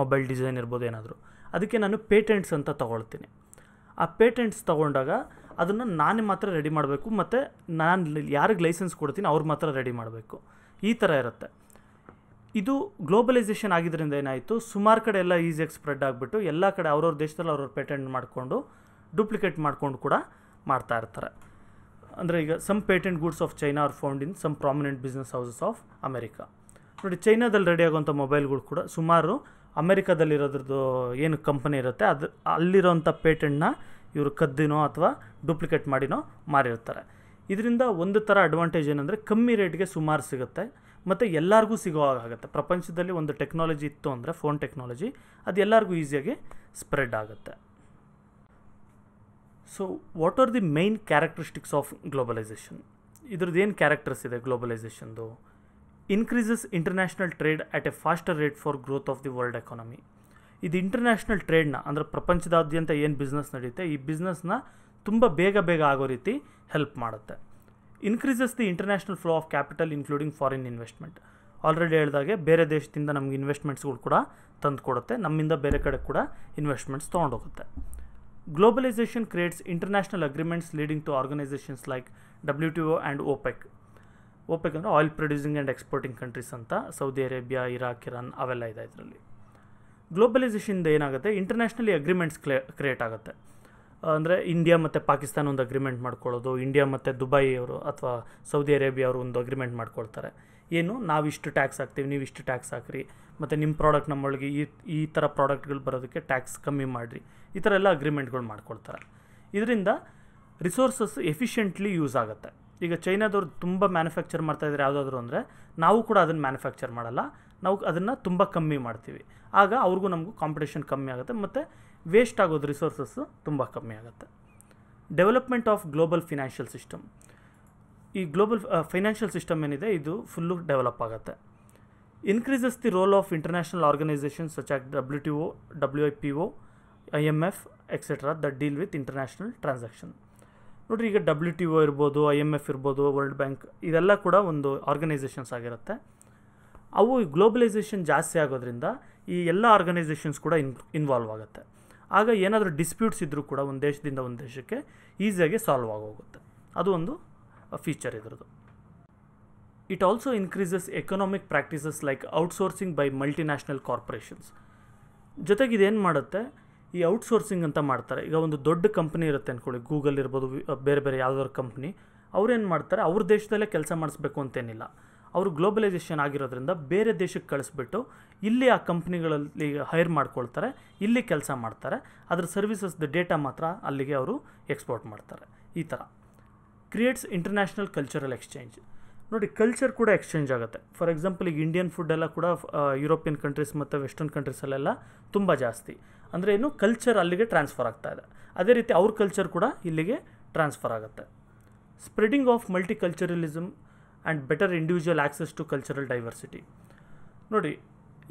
ಮೊಬೈಲ್ ಡಿಸೈನ್ ಇರ್ಬೋದು ಏನಾದರೂ ಅದಕ್ಕೆ ನಾನು ಪೇಟೆಂಟ್ಸ್ ಅಂತ ತೊಗೊಳ್ತೀನಿ ಆ ಪೇಟೆಂಟ್ಸ್ ತೊಗೊಂಡಾಗ ಅದನ್ನು ನಾನೇ ಮಾತ್ರ ರೆಡಿ ಮಾಡಬೇಕು ಮತ್ತು ನಾನು ಯಾರಿಗೆ ಲೈಸೆನ್ಸ್ ಕೊಡ್ತೀನಿ ಅವ್ರು ಮಾತ್ರ ರೆಡಿ ಮಾಡಬೇಕು ಈ ಥರ ಇರುತ್ತೆ ಇದು ಗ್ಲೋಬಲೈಸೇಷನ್ ಆಗಿದ್ದರಿಂದ ಏನಾಯಿತು ಸುಮಾರು ಕಡೆ ಎಲ್ಲ ಈಸಿಯಾಗಿ ಸ್ಪ್ರೆಡ್ ಆಗಿಬಿಟ್ಟು ಎಲ್ಲ ಕಡೆ ಅವ್ರವ್ರ ದೇಶದಲ್ಲಿ ಅವ್ರವ್ರ ಪೇಟೆಂಟ್ ಮಾಡಿಕೊಂಡು ಡೂಪ್ಲಿಕೇಟ್ ಮಾಡಿಕೊಂಡು ಕೂಡ ಮಾಡ್ತಾಯಿರ್ತಾರೆ ಇರ್ತಾರೆ ಅಂದರೆ ಈಗ some patent goods of China are found in some prominent business houses of America ನೋಡಿ ಚೈನಾದಲ್ಲಿ ರೆಡಿ ಆಗುವಂಥ ಮೊಬೈಲ್ಗಳು ಕೂಡ ಸುಮಾರು ಅಮೆರಿಕಾದಲ್ಲಿರೋದ್ರದ್ದು ಏನು ಕಂಪನಿ ಇರುತ್ತೆ ಅದು ಅಲ್ಲಿರೋಂಥ ಪೇಟೆಂಟ್ನ ಇವರು ಕದ್ದಿನೋ ಅಥವಾ ಡೂಪ್ಲಿಕೇಟ್ ಮಾಡಿನೋ ಮಾರಿರ್ತಾರೆ ಇದರಿಂದ ಒಂದು ಥರ ಅಡ್ವಾಂಟೇಜ್ ಏನಂದರೆ ಕಮ್ಮಿ ರೇಟ್ಗೆ ಸುಮಾರು ಸಿಗುತ್ತೆ ಮತ್ತು ಎಲ್ಲರಿಗೂ ಸಿಗೋ ಆಗುತ್ತೆ ಪ್ರಪಂಚದಲ್ಲಿ ಒಂದು ಟೆಕ್ನಾಲಜಿ ಇತ್ತು ಅಂದರೆ ಫೋನ್ ಟೆಕ್ನಾಲಜಿ ಅದು ಎಲ್ಲರಿಗೂ ಈಸಿಯಾಗಿ ಸ್ಪ್ರೆಡ್ ಆಗುತ್ತೆ so what are the main characteristics of globalisation ಇದ್ರದ್ದು ಏನು ಕ್ಯಾರೆಕ್ಟರ್ಸ್ ಇದೆ ಗ್ಲೋಬಲೈಸೇಷನ್ದು increases international trade at a faster rate for growth of the world economy ಇದು ಇಂಟರ್ನ್ಯಾಷನಲ್ ಟ್ರೇಡ್ನ ಅಂದರೆ ಪ್ರಪಂಚದಾದ್ಯಂತ ಏನು ಬಿಸ್ನೆಸ್ ನಡೆಯುತ್ತೆ ಈ ಬಿಸ್ನೆಸ್ನ ತುಂಬ ಬೇಗ ಬೇಗ ಆಗೋ ರೀತಿ ಹೆಲ್ಪ್ ಮಾಡುತ್ತೆ increases the international flow of capital including foreign investment already ಹೇಳಿದಾಗೆ ಬೇರೆ ದೇಶದಿಂದ ನಮ್ಗೆ ಇನ್ವೆಸ್ಟ್ಮೆಂಟ್ಸ್ಗಳು ಕೂಡ ತಂದು ಕೊಡುತ್ತೆ ನಮ್ಮಿಂದ ಬೇರೆ ಕಡೆ ಕೂಡ ಇನ್ವೆಸ್ಟ್ಮೆಂಟ್ಸ್ ತೊಗೊಂಡೋಗುತ್ತೆ Globalization creates international agreements leading to organizations like WTO and OPEC. OPEC ಅಂದರೆ oil producing and exporting countries ಅಂತ ಸೌದಿ ಅರೇಬಿಯಾ ಇರಾಕ್ ಇರಾನ್ ಅವೆಲ್ಲ ಇದೆ ಇದರಲ್ಲಿ ಗ್ಲೋಬಲೈಸೇಷನ್ದ ಏನಾಗುತ್ತೆ ಇಂಟರ್ನ್ಯಾಷನಲಿ ಅಗ್ರಿಮೆಂಟ್ಸ್ ಕ್ಲೇ ಕ್ರಿಯೇಟ್ ಆಗುತ್ತೆ ಅಂದರೆ ಇಂಡಿಯಾ ಮತ್ತು ಪಾಕಿಸ್ತಾನ ಒಂದು ಅಗ್ರಿಮೆಂಟ್ ಮಾಡ್ಕೊಳ್ಳೋದು ಇಂಡಿಯಾ ಮತ್ತು ದುಬೈ ಅವರು ಅಥವಾ ಸೌದಿ ಅರೇಬಿಯಾ ಅವರು ಒಂದು ಅಗ್ರಿಮೆಂಟ್ ಮಾಡ್ಕೊಳ್ತಾರೆ ಏನು ನಾವು ನಾವಿಷ್ಟು ಟ್ಯಾಕ್ಸ್ ಹಾಕ್ತೀವಿ ನೀವು ಇಷ್ಟು ಟ್ಯಾಕ್ಸ್ ಹಾಕ್ರಿ ಮತ್ತು ನಿಮ್ಮ ಪ್ರಾಡಕ್ಟ್ ನಮ್ಮೊಳಗೆ ಈ ಈ ಥರ ಪ್ರಾಡಕ್ಟ್ಗಳು ಬರೋದಕ್ಕೆ ಟ್ಯಾಕ್ಸ್ ಕಮ್ಮಿ ಮಾಡಿರಿ ಈ ಥರ ಎಲ್ಲ ಅಗ್ರಿಮೆಂಟ್ಗಳು ಮಾಡ್ಕೊಳ್ತಾರೆ ಇದರಿಂದ ರಿಸೋರ್ಸಸ್ ಎಫಿಷಿಯೆಂಟ್ಲಿ ಯೂಸ್ ಆಗುತ್ತೆ ಈಗ ಚೈನಾದವ್ರು ತುಂಬ ಮ್ಯಾನುಫ್ಯಾಕ್ಚರ್ ಇದ್ದಾರೆ ಯಾವುದಾದ್ರು ಅಂದರೆ ನಾವು ಕೂಡ ಅದನ್ನು ಮ್ಯಾನುಫ್ಯಾಕ್ಚರ್ ಮಾಡಲ್ಲ ನಾವು ಅದನ್ನು ತುಂಬ ಕಮ್ಮಿ ಮಾಡ್ತೀವಿ ಆಗ ಅವ್ರಿಗೂ ನಮಗೂ ಕಾಂಪಿಟೇಷನ್ ಕಮ್ಮಿ ಆಗುತ್ತೆ ಮತ್ತು ವೇಸ್ಟ್ ಆಗೋದು ರಿಸೋರ್ಸಸ್ಸು ತುಂಬ ಕಮ್ಮಿ ಆಗುತ್ತೆ development of global financial system ಈ ಗ್ಲೋಬಲ್ ಫೈನಾನ್ಷಿಯಲ್ ಸಿಸ್ಟಮ್ ಏನಿದೆ ಇದು ಫುಲ್ಲು ಡೆವಲಪ್ ಆಗುತ್ತೆ increases the role of international organizations such as WTO, WIPO, IMF, etcetera that deal with international transaction ನೋಡಿರಿ ಈಗ ಡಬ್ಲ್ಯೂ ಟಿ ಒ ಇರ್ಬೋದು ಐ ಎಮ್ ಎಫ್ ಇರ್ಬೋದು World Bank ಇದೆಲ್ಲ ಕೂಡ ಒಂದು ಆರ್ಗನೈಸೇಷನ್ಸ್ ಆಗಿರುತ್ತೆ ಅವು ಗ್ಲೋಬಲೈಸೇಷನ್ ಜಾಸ್ತಿ ಆಗೋದ್ರಿಂದ ಈ ಎಲ್ಲ ಆರ್ಗನೈಸೇಷನ್ಸ್ ಕೂಡ ಇನ್ ಇನ್ವಾಲ್ವ್ ಆಗುತ್ತೆ ಆಗ ಏನಾದರೂ ಡಿಸ್ಪ್ಯೂಟ್ಸ್ ಇದ್ದರೂ ಕೂಡ ಒಂದು ದೇಶದಿಂದ ಒಂದು ದೇಶಕ್ಕೆ ಈಸಿಯಾಗಿ ಸಾಲ್ವ್ ಆಗೋಗುತ್ತೆ ಅದು ಒಂದು ಫೀಚರ್ ಇದ್ರದು It also increases economic practices like outsourcing by multinational corporations. ಜೊತೆಗೆ ಇದೇನು ಮಾಡುತ್ತೆ ಈ ಔಟ್ಸೋರ್ಸಿಂಗ್ ಅಂತ ಮಾಡ್ತಾರೆ ಈಗ ಒಂದು ದೊಡ್ಡ ಕಂಪ್ನಿ ಇರುತ್ತೆ ಅಂದ್ಕೊಳ್ಳಿ ಗೂಗಲ್ ಇರ್ಬೋದು ಬೇರೆ ಬೇರೆ ಯಾವುದಾದ್ರು ಕಂಪ್ನಿ ಅವ್ರೇನು ಮಾಡ್ತಾರೆ ಅವ್ರ ದೇಶದಲ್ಲೇ ಕೆಲಸ ಮಾಡಿಸ್ಬೇಕು ಅಂತೇನಿಲ್ಲ ಅವರು ಗ್ಲೋಬಲೈಸೇಷನ್ ಆಗಿರೋದ್ರಿಂದ ಬೇರೆ ದೇಶಕ್ಕೆ ಕಳಿಸ್ಬಿಟ್ಟು ಇಲ್ಲಿ ಆ ಕಂಪ್ನಿಗಳಲ್ಲಿ ಹೈರ್ ಮಾಡ್ಕೊಳ್ತಾರೆ ಇಲ್ಲಿ ಕೆಲಸ ಮಾಡ್ತಾರೆ ಅದರ ಸರ್ವಿಸಸ್ದ ಡೇಟಾ ಮಾತ್ರ ಅಲ್ಲಿಗೆ ಅವರು ಎಕ್ಸ್ಪೋರ್ಟ್ ಮಾಡ್ತಾರೆ ಈ ಥರ ಕ್ರಿಯೇಟ್ಸ್ ಇಂಟರ್ನ್ಯಾಷನಲ್ ಕಲ್ಚರಲ್ ಎಕ್ಸ್ಚೇಂಜ್ ನೋಡಿ ಕಲ್ಚರ್ ಕೂಡ ಎಕ್ಸ್ಚೇಂಜ್ ಆಗುತ್ತೆ ಫಾರ್ ಎಕ್ಸಾಂಪಲ್ ಈಗ ಇಂಡಿಯನ್ ಫುಡ್ಡೆಲ್ಲ ಕೂಡ ಯುರೋಪಿಯನ್ ಕಂಟ್ರೀಸ್ ಮತ್ತು ವೆಸ್ಟರ್ನ್ ಕಂಟ್ರೀಸಲ್ಲೆಲ್ಲ ತುಂಬ ಜಾಸ್ತಿ ಅಂದರೆ ಏನು ಕಲ್ಚರ್ ಅಲ್ಲಿಗೆ ಟ್ರಾನ್ಸ್ಫರ್ ಆಗ್ತಾ ಇದೆ ಅದೇ ರೀತಿ ಅವ್ರ ಕಲ್ಚರ್ ಕೂಡ ಇಲ್ಲಿಗೆ ಟ್ರಾನ್ಸ್ಫರ್ ಆಗುತ್ತೆ spreading of multiculturalism and better individual access to cultural diversity ನೋಡಿ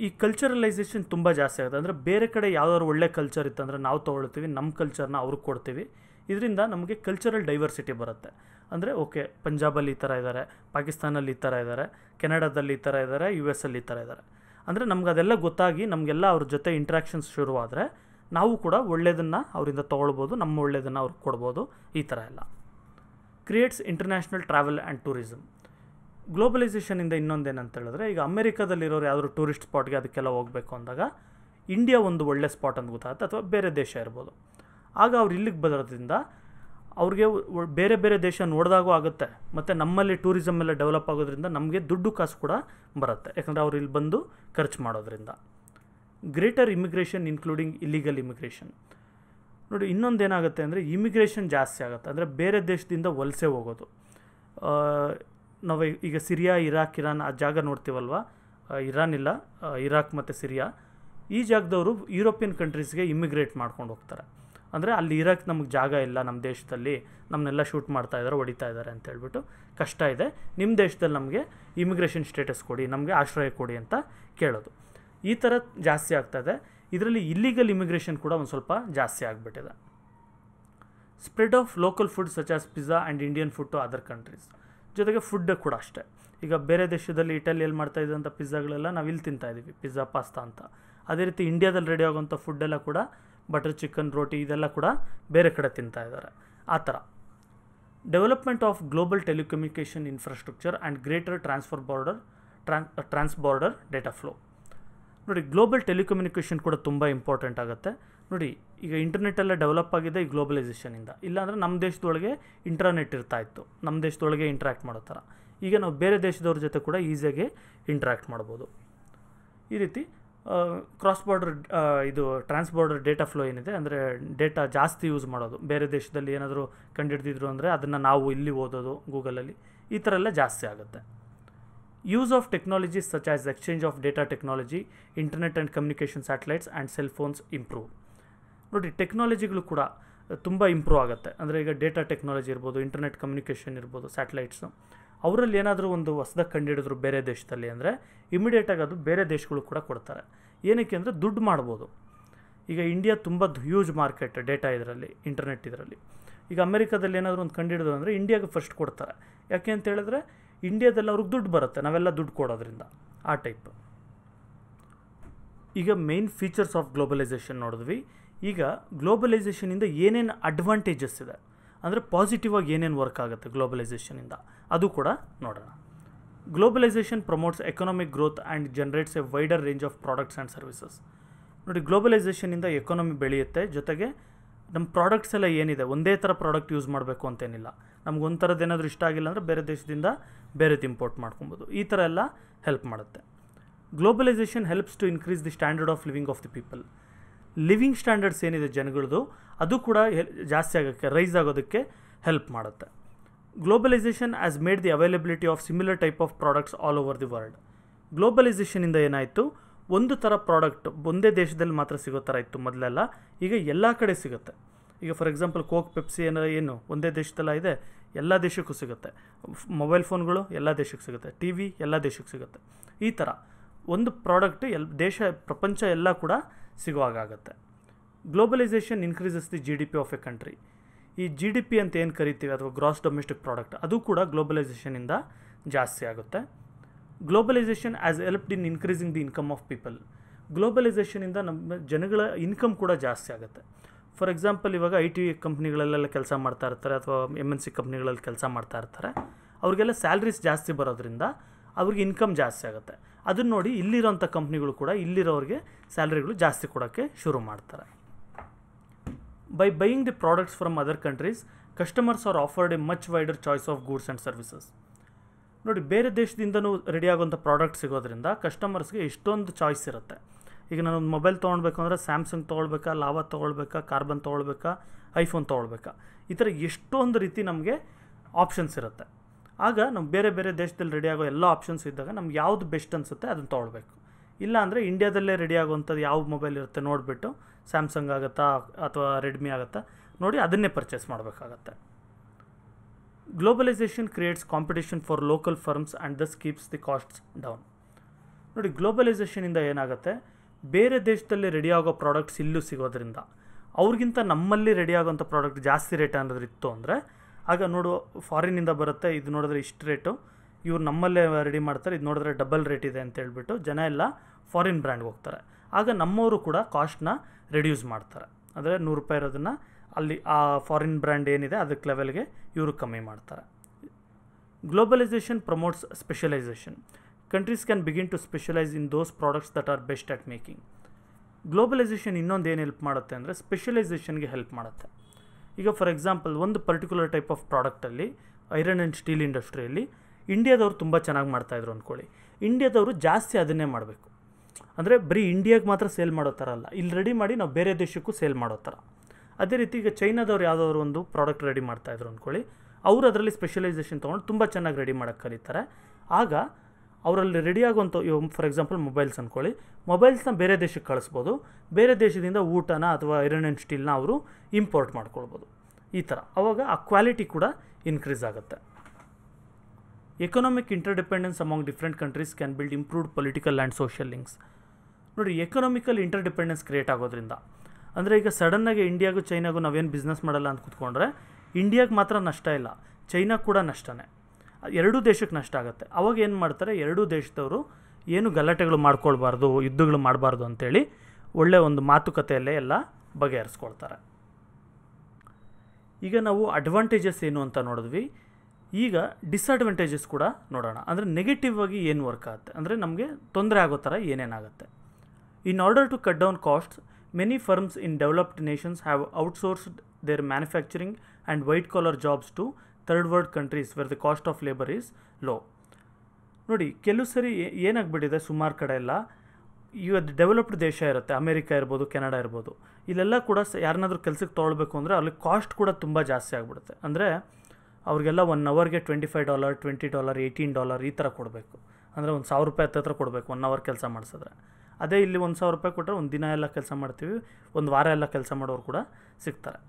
ಈ ಕಲ್ಚರಲೈಸೇಷನ್ ತುಂಬ ಜಾಸ್ತಿ ಆಗುತ್ತೆ ಅಂದರೆ ಬೇರೆ ಕಡೆ ಯಾವ್ದಾದ್ರು ಒಳ್ಳೆ ಕಲ್ಚರ್ ಇತ್ತಂದರೆ ನಾವು ತೊಗೊಳ್ತೀವಿ ನಮ್ಮ ಕಲ್ಚರ್ನ ಅವ್ರಿಗೆ ಕೊಡ್ತೀವಿ ಇದರಿಂದ ನಮಗೆ ಕಲ್ಚರಲ್ ಡೈವರ್ಸಿಟಿ ಬರುತ್ತೆ ಅಂದರೆ ಓಕೆ ಪಂಜಾಬಲ್ಲಿ ಈ ಥರ ಇದ್ದಾರೆ ಪಾಕಿಸ್ತಾನಲ್ಲಿ ಈ ಥರ ಇದ್ದಾರೆ ಕೆನಡಾದಲ್ಲಿ ಈ ಥರ ಇದ್ದಾರೆ ಯು ಎಸ್ ಅಲ್ಲಿ ಈ ಥರ ಇದ್ದಾರೆ ಅಂದರೆ ನಮ್ಗೆ ಅದೆಲ್ಲ ಗೊತ್ತಾಗಿ ನಮಗೆಲ್ಲ ಅವ್ರ ಜೊತೆ ಇಂಟ್ರ್ಯಾಕ್ಷನ್ಸ್ ಶುರುವಾದರೆ ನಾವು ಕೂಡ ಒಳ್ಳೆಯದನ್ನು ಅವರಿಂದ ತೊಗೊಳ್ಬೋದು ನಮ್ಮ ಒಳ್ಳೆಯದನ್ನು ಅವ್ರಿಗೆ ಕೊಡ್ಬೋದು ಈ ಥರ ಎಲ್ಲ creates international travel and tourism ಗ್ಲೋಬಲೈಸೇಷನಿಂದ ಇನ್ನೊಂದೇನಂತ ಹೇಳಿದ್ರೆ ಈಗ ಅಮೆರಿಕಾದಲ್ಲಿರೋರು ಯಾವ್ದಾದ್ರು ಟೂರಿಸ್ಟ್ ಸ್ಪಾಟ್ಗೆ ಅದಕ್ಕೆಲ್ಲ ಹೋಗಬೇಕು ಅಂದಾಗ ಇಂಡಿಯಾ ಒಂದು ಒಳ್ಳೆ ಸ್ಪಾಟ್ ಅಂತ ಗೊತ್ತಾಗುತ್ತೆ ಅಥವಾ ಬೇರೆ ದೇಶ ಇರ್ಬೋದು ಆಗ ಅವ್ರು ಇಲ್ಲಿಗೆ ಬರೋದ್ರಿಂದ ಅವ್ರಿಗೆ ಬೇರೆ ಬೇರೆ ದೇಶ ನೋಡಿದಾಗೂ ಆಗುತ್ತೆ ಮತ್ತು ನಮ್ಮಲ್ಲಿ ಟೂರಿಸಮ್ ಎಲ್ಲ ಡೆವಲಪ್ ಆಗೋದ್ರಿಂದ ನಮಗೆ ದುಡ್ಡು ಕಾಸು ಕೂಡ ಬರುತ್ತೆ ಯಾಕಂದರೆ ಅವ್ರು ಇಲ್ಲಿ ಬಂದು ಖರ್ಚು ಮಾಡೋದ್ರಿಂದ greater immigration including illegal immigration ನೋಡಿ ಇನ್ನೊಂದು ಏನಾಗುತ್ತೆ ಅಂದರೆ ಇಮಿಗ್ರೇಷನ್ ಜಾಸ್ತಿ ಆಗುತ್ತೆ ಅಂದರೆ ಬೇರೆ ದೇಶದಿಂದ ವಲಸೆ ಹೋಗೋದು ನಾವು ಈಗ ಸಿರಿಯಾ ಇರಾಕ್ ಇರಾನ್ ಆ ಜಾಗ ನೋಡ್ತೀವಲ್ವ ಇರಾನ್ ಇಲ್ಲ ಇರಾಕ್ ಮತ್ತು ಸಿರಿಯಾ ಈ ಜಾಗದವರು ಯುರೋಪಿಯನ್ ಕಂಟ್ರೀಸ್ಗೆ ಇಮಿಗ್ರೇಟ್ ಮಾಡ್ಕೊಂಡು ಹೋಗ್ತಾರೆ ಅಂದರೆ ಅಲ್ಲಿ ಇರೋಕ್ಕೆ ನಮಗೆ ಜಾಗ ಇಲ್ಲ ನಮ್ಮ ದೇಶದಲ್ಲಿ ನಮ್ಮನ್ನೆಲ್ಲ ಶೂಟ್ ಮಾಡ್ತಾ ಇದ್ದಾರೆ ಹೊಡಿತಾ ಇದ್ದಾರೆ ಅಂತ ಹೇಳ್ಬಿಟ್ಟು ಕಷ್ಟ ಇದೆ ನಿಮ್ಮ ದೇಶದಲ್ಲಿ ನಮಗೆ ಇಮಿಗ್ರೇಷನ್ ಸ್ಟೇಟಸ್ ಕೊಡಿ ನಮಗೆ ಆಶ್ರಯ ಕೊಡಿ ಅಂತ ಕೇಳೋದು ಈ ಥರ ಜಾಸ್ತಿ ಆಗ್ತದೆ ಇದರಲ್ಲಿ ಇಲ್ಲಿಗಲ್ ಇಮಿಗ್ರೇಷನ್ ಕೂಡ ಒಂದು ಸ್ವಲ್ಪ ಜಾಸ್ತಿ ಆಗಿಬಿಟ್ಟಿದೆ spread of local food such as pizza and Indian food to other countries ಜೊತೆಗೆ ಫುಡ್ ಕೂಡ ಅಷ್ಟೇ ಈಗ ಬೇರೆ ದೇಶದಲ್ಲಿ ಇಟಲಿಯಲ್ಲಿ ಮಾಡ್ತಾ ಇದ್ದಂಥ ಪಿಜ್ಜಾಗಳೆಲ್ಲ ನಾವು ಇಲ್ಲಿ ತಿಂತಾ ಇದ್ದೀವಿ ಪಿಜ್ಜಾ ಪಾಸ್ತಾ ಅಂತ ಅದೇ ರೀತಿ ಇಂಡಿಯಾದಲ್ಲಿ ರೆಡಿ ಆಗೋಂಥ ಫುಡ್ಡೆಲ್ಲ ಕೂಡ ಬಟರ್ ಚಿಕನ್ ರೋಟಿ ಇದೆಲ್ಲ ಕೂಡ ಬೇರೆ ಕಡೆ ತಿಂತಾ ಇದ್ದಾರೆ ಆ ಥರ development of global telecommunication infrastructure and greater transfer border tran trans border data flow ನೋಡಿ ಗ್ಲೋಬಲ್ ಟೆಲಿಕಮ್ಯುನಿಕೇಷನ್ ಕೂಡ ತುಂಬ ಇಂಪಾರ್ಟೆಂಟ್ ಆಗುತ್ತೆ ನೋಡಿ ಈಗ ಇಂಟರ್ನೆಟ್ ಎಲ್ಲ ಡೆವಲಪ್ ಆಗಿದೆ ಈ ಗ್ಲೋಬಲೈಸೇಷನಿಂದ ಇಲ್ಲಾಂದರೆ ನಮ್ಮ ದೇಶದೊಳಗೆ ಇಂಟರ್ನೆಟ್ ಇರ್ತಾ ಇತ್ತು ನಮ್ಮ ದೇಶದೊಳಗೆ ಇಂಟ್ರ್ಯಾಕ್ಟ್ ಮಾಡೋ ಥರ ಈಗ ನಾವು ಬೇರೆ ದೇಶದವ್ರ ಜೊತೆ ಕೂಡ ಈಸಿಯಾಗಿ ಇಂಟ್ರ್ಯಾಕ್ಟ್ ಮಾಡ್ಬೋದು ಈ ರೀತಿ ಕ್ರಾಸ್ ಬಾರ್ಡರ್ ಇದು ಟ್ರಾನ್ಸ್ ಬಾರ್ಡರ್ ಡೇಟಾ ಫ್ಲೋ ಏನಿದೆ ಅಂದರೆ ಡೇಟಾ ಜಾಸ್ತಿ ಯೂಸ್ ಮಾಡೋದು ಬೇರೆ ದೇಶದಲ್ಲಿ ಏನಾದರೂ ಕಂಡುಹಿಡ್ದಿದ್ರು ಅಂದರೆ ಅದನ್ನು ನಾವು ಇಲ್ಲಿ ಓದೋದು ಗೂಗಲಲ್ಲಿ ಈ ಥರ ಎಲ್ಲ ಜಾಸ್ತಿ ಆಗುತ್ತೆ use of technology such as exchange of data technology internet and communication satellites and cell phones improve ನೋಡಿ ಟೆಕ್ನಾಲಜಿಗಳು ಕೂಡ ತುಂಬ ಇಂಪ್ರೂವ್ ಆಗುತ್ತೆ ಅಂದರೆ ಈಗ ಡೇಟಾ ಟೆಕ್ನಾಲಜಿ ಇರ್ಬೋದು ಇಂಟರ್ನೆಟ್ ಕಮ್ಯುನಿಕೇಷನ್ ಇರ್ಬೋದು ಸ್ಯಾಟಲೈಟ್ಸು ಅವರಲ್ಲಿ ಏನಾದರೂ ಒಂದು ಹೊಸದಾಗಿ ಕಂಡುಹಿಡಿದ್ರು ಬೇರೆ ದೇಶದಲ್ಲಿ ಅಂದರೆ ಇಮಿಡಿಯೇಟಾಗಿ ಅದು ಬೇರೆ ದೇಶಗಳು ಕೂಡ ಕೊಡ್ತಾರೆ ಏನಕ್ಕೆ ಅಂದರೆ ದುಡ್ಡು ಮಾಡ್ಬೋದು ಈಗ ಇಂಡಿಯಾ ತುಂಬ ಹ್ಯೂಜ್ ಮಾರ್ಕೆಟ್ ಡೇಟಾ ಇದರಲ್ಲಿ ಇಂಟರ್ನೆಟ್ ಇದರಲ್ಲಿ ಈಗ ಅಮೆರಿಕಾದಲ್ಲಿ ಏನಾದರೂ ಒಂದು ಕಂಡುಹಿಡಿದ್ರು ಅಂದರೆ ಇಂಡಿಯಾಗೆ ಫಸ್ಟ್ ಕೊಡ್ತಾರೆ ಯಾಕೆ ಅಂತ ಹೇಳಿದ್ರೆ ಇಂಡಿಯಾದಲ್ಲಿ ಅವ್ರಿಗೆ ದುಡ್ಡು ಬರುತ್ತೆ ನಾವೆಲ್ಲ ದುಡ್ಡು ಕೊಡೋದ್ರಿಂದ ಆ ಟೈಪ್ ಈಗ ಮೇನ್ ಫೀಚರ್ಸ್ ಆಫ್ ಗ್ಲೋಬಲೈಸೇಷನ್ ನೋಡಿದ್ವಿ ಈಗ ಗ್ಲೋಬಲೈಸೇಷನಿಂದ ಏನೇನು ಅಡ್ವಾಂಟೇಜಸ್ ಇದೆ ಅಂದರೆ ಪಾಸಿಟಿವ್ ಆಗಿ ಏನೇನು ವರ್ಕ್ ಆಗುತ್ತೆ ಗ್ಲೋಬಲೈಸೇಷನಿಂದ ಅದು ಕೂಡ ನೋಡೋಣ globalisation promotes economic growth and generates a wider range of products and services ನೋಡಿ ಗ್ಲೋಬಲೈಸೇಷನಿಂದ ಎಕಾನಮಿ ಬೆಳೆಯುತ್ತೆ ಜೊತೆಗೆ ನಮ್ಮ ಪ್ರಾಡಕ್ಟ್ಸ್ ಎಲ್ಲ ಏನಿದೆ ಒಂದೇ ಥರ ಪ್ರಾಡಕ್ಟ್ ಯೂಸ್ ಮಾಡಬೇಕು ಅಂತೇನಿಲ್ಲ ನಮ್ಗೆ ಒಂಥರದ್ದು ಏನಾದರೂ ಇಷ್ಟ ಆಗಿಲ್ಲ ಅಂದರೆ ಬೇರೆ ದೇಶದಿಂದ ಬೇರೆದು ಇಂಪೋರ್ಟ್ ಮಾಡ್ಕೊಬೋದು ಈ ಥರ ಎಲ್ಲ ಹೆಲ್ಪ್ ಮಾಡುತ್ತೆ globalisation helps to increase the standard of living of the people living standards ಏನಿದೆ ಜನಗಳದು ಅದು ಕೂಡ ಜಾಸ್ತಿ ಆಗೋಕ್ಕೆ ರೈಸ್ ಆಗೋದಕ್ಕೆ ಹೆಲ್ಪ್ ಮಾಡುತ್ತೆ globalisation has made the availability of similar type of products all over the world ಗ್ಲೋಬಲೈಸೇಷನಿಂದ ಏನಾಯಿತು ಒಂದು ಥರ ಪ್ರಾಡಕ್ಟ್ ಒಂದೇ ದೇಶದಲ್ಲಿ ಮಾತ್ರ ಸಿಗೋ ಥರ ಇತ್ತು ಮೊದಲೆಲ್ಲ ಈಗ ಎಲ್ಲ ಕಡೆ ಸಿಗುತ್ತೆ ಈಗ ಫಾರ್ ಎಕ್ಸಾಂಪಲ್ ಕೋಕ್ ಪೆಪ್ಸಿ ಏನೋ ಏನು ಒಂದೇ ದೇಶದಲ್ಲ ಇದೆ ಎಲ್ಲ ದೇಶಕ್ಕೂ ಸಿಗುತ್ತೆ ಮೊಬೈಲ್ ಫೋನ್ಗಳು ಎಲ್ಲ ದೇಶಕ್ಕೆ ಸಿಗುತ್ತೆ ಟಿ ವಿ ಎಲ್ಲ ದೇಶಕ್ಕೆ ಸಿಗುತ್ತೆ ಈ ಥರ ಒಂದು ಪ್ರಾಡಕ್ಟ್ ಎಲ್ ದೇಶ ಪ್ರಪಂಚ ಎಲ್ಲ ಕೂಡ ಸಿಗುವಾಗುತ್ತೆ globalisation increases the G D P of a country ಈ ಜಿ ಡಿ ಪಿ ಅಂತ ಏನು ಕರಿತೀವಿ ಅಥವಾ ಗ್ರಾಸ್ ಡೊಮೆಸ್ಟಿಕ್ ಪ್ರಾಡಕ್ಟ್ ಅದು ಕೂಡ ಗ್ಲೋಬಲೈಸೇಷನಿಂದ ಜಾಸ್ತಿ ಆಗುತ್ತೆ globalisation has helped in increasing the income of people ಗ್ಲೋಬಲೈಸೇಷನಿಂದ ನಮ್ಮ ಜನಗಳ ಇನ್ಕಮ್ ಕೂಡ ಜಾಸ್ತಿ ಆಗುತ್ತೆ ಫಾರ್ ಎಕ್ಸಾಂಪಲ್ ಇವಾಗ ಐ ಟಿ ಕಂಪ್ನಿಗಳಲ್ಲೆಲ್ಲ ಕೆಲಸ ಮಾಡ್ತಾ ಇರ್ತಾರೆ ಅಥವಾ ಎಮ್ ಎನ್ ಸಿ ಕಂಪ್ನಿಗಳಲ್ಲಿ ಕೆಲಸ ಮಾಡ್ತಾ ಇರ್ತಾರೆ ಅವ್ರಿಗೆಲ್ಲ ಸ್ಯಾಲ್ರೀಸ್ ಜಾಸ್ತಿ ಬರೋದ್ರಿಂದ ಅವ್ರಿಗೆ ಇನ್ಕಮ್ ಜಾಸ್ತಿ ಆಗುತ್ತೆ ಅದನ್ನು ನೋಡಿ ಇಲ್ಲಿರೋಂಥ ಕಂಪ್ನಿಗಳು ಕೂಡ ಇಲ್ಲಿರೋರಿಗೆ ಸ್ಯಾಲ್ರಿಗಳು ಜಾಸ್ತಿ ಕೊಡೋಕ್ಕೆ ಶುರು ಮಾಡ್ತಾರೆ By buying the products from other countries, customers are offered a much wider choice of goods and services ನೋಡಿ ಬೇರೆ ದೇಶದಿಂದನೂ ರೆಡಿ ಆಗುವಂಥ ಪ್ರಾಡಕ್ಟ್ ಸಿಗೋದ್ರಿಂದ ಕಸ್ಟಮರ್ಸ್ಗೆ ಎಷ್ಟೊಂದು ಚಾಯ್ಸ್ ಇರುತ್ತೆ ಈಗ ಒಂದು ಮೊಬೈಲ್ ತೊಗೊಳ್ಬೇಕು ಅಂದರೆ ಸ್ಯಾಮ್ಸಂಗ್ ತೊಗೊಳ್ಬೇಕಾ ಲಾವಾ ತೊಗೊಳ್ಬೇಕಾ ಕಾರ್ಬನ್ ತೊಗೊಳ್ಬೇಕಾ ಐಫೋನ್ ತೊಗೊಳ್ಬೇಕಾ ಈ ಥರ ಎಷ್ಟೊಂದು ರೀತಿ ನಮಗೆ ಆಪ್ಷನ್ಸ್ ಇರುತ್ತೆ ಆಗ ನಾವು ಬೇರೆ ಬೇರೆ ದೇಶದಲ್ಲಿ ರೆಡಿ ಆಗೋ ಎಲ್ಲ ಆಪ್ಷನ್ಸ್ ಇದ್ದಾಗ ನಮ್ಗೆ ಯಾವುದು ಬೆಸ್ಟ್ ಅನಿಸುತ್ತೆ ಅದನ್ನು ತೊಗೊಳ್ಬೇಕು ಇಲ್ಲ ಅಂದರೆ ಇಂಡ್ಯಾದಲ್ಲೇ ರೆಡಿ ಆಗುವಂಥದ್ದು ಯಾವ ಮೊಬೈಲ್ ಇರುತ್ತೆ ನೋಡಿಬಿಟ್ಟು ಸ್ಯಾಮ್ಸಂಗ್ ಆಗುತ್ತಾ ಅಥವಾ ರೆಡ್ಮಿ ಆಗುತ್ತಾ ನೋಡಿ ಅದನ್ನೇ ಪರ್ಚೇಸ್ ಮಾಡಬೇಕಾಗತ್ತೆ globalisation creates competition for local firms and thus keeps the costs down ನೋಡಿ ಗ್ಲೋಬಲೈಸೇಷನಿಂದ ಏನಾಗುತ್ತೆ ಬೇರೆ ದೇಶದಲ್ಲಿ ರೆಡಿ ಆಗೋ ಪ್ರಾಡಕ್ಟ್ಸ್ ಇಲ್ಲೂ ಸಿಗೋದ್ರಿಂದ ಅವ್ರಿಗಿಂತ ನಮ್ಮಲ್ಲಿ ರೆಡಿ ಆಗೋಂಥ ಪ್ರಾಡಕ್ಟ್ ಜಾಸ್ತಿ ರೇಟ್ ಅನ್ನೋದು ಇತ್ತು ಅಂದರೆ ಆಗ ನೋಡು ಫಾರಿನ್ನಿಂದ ಬರುತ್ತೆ ಇದು ನೋಡಿದ್ರೆ ಇಷ್ಟು ರೇಟು ಇವ್ರು ನಮ್ಮಲ್ಲೇ ರೆಡಿ ಮಾಡ್ತಾರೆ ಇದು ನೋಡಿದ್ರೆ ಡಬಲ್ ರೇಟ್ ಇದೆ ಅಂತ ಹೇಳ್ಬಿಟ್ಟು ಜನ ಎಲ್ಲ ಫಾರಿನ್ ಬ್ರ್ಯಾಂಡ್ಗೆ ಹೋಗ್ತಾರೆ ಆಗ ನಮ್ಮವರು ಕೂಡ ಕಾಸ್ಟ್ನ ರೆಡ್ಯೂಸ್ ಮಾಡ್ತಾರೆ ಅಂದರೆ ನೂರು ರೂಪಾಯಿ ಇರೋದನ್ನು ಅಲ್ಲಿ ಆ ಫಾರಿನ್ ಬ್ರ್ಯಾಂಡ್ ಏನಿದೆ ಅದಕ್ಕೆ ಲೆವೆಲ್ಗೆ ಇವರು ಕಮ್ಮಿ ಮಾಡ್ತಾರೆ globalisation promotes specialisation countries can begin to specialise in those products that are best at making globalisation ಇನ್ನೊಂದು ಏನು ಹೆಲ್ಪ್ ಮಾಡುತ್ತೆ ಅಂದರೆ ಸ್ಪೆಷಲೈಸೇಷನ್ಗೆ ಹೆಲ್ಪ್ ಮಾಡುತ್ತೆ ಈಗ ಫಾರ್ ಎಕ್ಸಾಂಪಲ್ ಒಂದು ಪರ್ಟಿಕ್ಯುಲರ್ ಟೈಪ್ ಆಫ್ ಪ್ರಾಡಕ್ಟಲ್ಲಿ ಐರನ್ ಆ್ಯಂಡ್ ಸ್ಟೀಲ್ ಇಂಡಸ್ಟ್ರಿಯಲ್ಲಿ ಇಂಡಿಯಾದವರು ತುಂಬ ಚೆನ್ನಾಗಿ ಮಾಡ್ತಾಯಿದ್ರು ಅಂದ್ಕೊಳ್ಳಿ ಇಂಡಿಯಾದವರು ಜಾಸ್ತಿ ಅದನ್ನೇ ಮಾಡಬೇಕು ಅಂದರೆ ಬರೀ ಇಂಡಿಯಾಗೆ ಮಾತ್ರ ಸೇಲ್ ಮಾಡೋ ಥರ ಅಲ್ಲ ಇಲ್ಲಿ ರೆಡಿ ಮಾಡಿ ನಾವು ಬೇರೆ ದೇಶಕ್ಕೂ ಸೇಲ್ ಮಾಡೋ ಥರ ಅದೇ ರೀತಿ ಈಗ ಚೈನಾದವ್ರು ಯಾವುದಾದ್ರು ಒಂದು ಪ್ರಾಡಕ್ಟ್ ರೆಡಿ ಮಾಡ್ತಾಯಿದ್ರು ಅಂದ್ಕೊಳ್ಳಿ ಅವರು ಅದರಲ್ಲಿ ಸ್ಪೆಷಲೈಸೇಷನ್ ತೊಗೊಂಡು ತುಂಬ ಚೆನ್ನಾಗಿ ರೆಡಿ ಮಾಡೋಕ್ಕೆ ಕಲಿತಾರೆ ಆಗ ಅವರಲ್ಲಿ ರೆಡಿ ಆಗುವಂಥ ಫಾರ್ ಎಕ್ಸಾಂಪಲ್ ಮೊಬೈಲ್ಸ್ ಅಂದ್ಕೊಳ್ಳಿ ಮೊಬೈಲ್ಸ್ನ ಬೇರೆ ದೇಶಕ್ಕೆ ಕಳಿಸ್ಬೋದು ಬೇರೆ ದೇಶದಿಂದ ಊಟನ ಅಥವಾ ಐರನ್ ಆ್ಯಂಡ್ ಸ್ಟೀಲ್ನ ಅವರು ಇಂಪೋರ್ಟ್ ಮಾಡ್ಕೊಳ್ಬೋದು ಈ ಥರ ಆವಾಗ ಆ ಕ್ವಾಲಿಟಿ ಕೂಡ ಇನ್ಕ್ರೀಸ್ ಆಗುತ್ತೆ economic interdependence among different countries can build improved political and social links ನೋಡಿ ಎಕನಾಮಿಕಲ್ ಇಂಟರ್ಡಿಪೆಂಡೆನ್ಸ್ ಕ್ರಿಯೇಟ್ ಆಗೋದ್ರಿಂದ ಅಂದರೆ ಈಗ ಸಡನ್ನಾಗಿ ಇಂಡಿಯಾಗೂ ಚೈನಾಗೂ ನಾವೇನು ಬಿಸ್ನೆಸ್ ಮಾಡಲ್ಲ ಅಂತ ಕೂತ್ಕೊಂಡ್ರೆ ಇಂಡಿಯಾಗೆ ಮಾತ್ರ ನಷ್ಟ ಇಲ್ಲ ಚೈನಾ ಕೂಡ ನಷ್ಟನೇ ಎರಡೂ ದೇಶಕ್ಕೆ ನಷ್ಟ ಆಗುತ್ತೆ ಅವಾಗ ಏನು ಮಾಡ್ತಾರೆ ಎರಡೂ ದೇಶದವರು ಏನು ಗಲಾಟೆಗಳು ಮಾಡ್ಕೊಳ್ಬಾರ್ದು ಯುದ್ಧಗಳು ಮಾಡಬಾರ್ದು ಅಂತೇಳಿ ಒಳ್ಳೆಯ ಒಂದು ಮಾತುಕತೆಯಲ್ಲೇ ಎಲ್ಲ ಬಗೆಹರಿಸ್ಕೊಳ್ತಾರೆ ಈಗ ನಾವು ಅಡ್ವಾಂಟೇಜಸ್ ಏನು ಅಂತ ನೋಡಿದ್ವಿ ಈಗ ಡಿಸ್ಅಡ್ವಾಂಟೇಜಸ್ ಕೂಡ ನೋಡೋಣ ಅಂದರೆ ನೆಗೆಟಿವ್ ಆಗಿ ಏನು ವರ್ಕ್ ಆಗುತ್ತೆ ಅಂದರೆ ನಮಗೆ ತೊಂದರೆ ಆಗೋ ಥರ ಏನೇನಾಗುತ್ತೆ in order to cut down costs many firms in developed nations have outsourced their manufacturing and white collar jobs to third world countries where the cost of labour is low ನೋಡಿ ಕೆಲವು ಸರಿ ಏನಾಗ್ಬಿಟ್ಟಿದೆ ಸುಮಾರು ಕಡೆ ಎಲ್ಲ ಇವತ್ತು ಡೆವಲಪ್ಡ್ ದೇಶ ಇರುತ್ತೆ America ಇರ್ಬೋದು ಕೆನಡಾ ಇರ್ಬೋದು ಇಲ್ಲೆಲ್ಲ ಕೂಡ ಯಾರನ್ನಾದರೂ ಕೆಲಸಕ್ಕೆ ತೊಗೊಳ್ಬೇಕು ಅಂದರೆ ಅಲ್ಲಿ ಕಾಸ್ಟ್ ಕೂಡ ತುಂಬ ಜಾಸ್ತಿ ಆಗಿಬಿಡುತ್ತೆ ಅಂದರೆ ಅವ್ರಿಗೆಲ್ಲ ಒನ್ ಅವರ್ಗೆ twenty five dollar twenty dollar eighteen dollar ಈ ಥರ ಕೊಡಬೇಕು ಅಂದರೆ ಒಂದು ಸಾವಿರ ರೂಪಾಯಿ ಹತ್ತಿರ ಕೊಡಬೇಕು ಒನ್ ಅವರ್ ಕೆಲಸ ಮಾಡಿಸಿದ್ರೆ ಅದೇ ಇಲ್ಲಿ ಒಂದು ಸಾವಿರ ರೂಪಾಯಿ ಕೊಟ್ಟರೆ ಒಂದು ದಿನ ಎಲ್ಲ ಕೆಲಸ ಮಾಡ್ತೀವಿ ಒಂದು ವಾರ ಎಲ್ಲ ಕೆಲಸ ಮಾಡೋರು ಕೂಡ ಸಿಗ್ತಾರೆ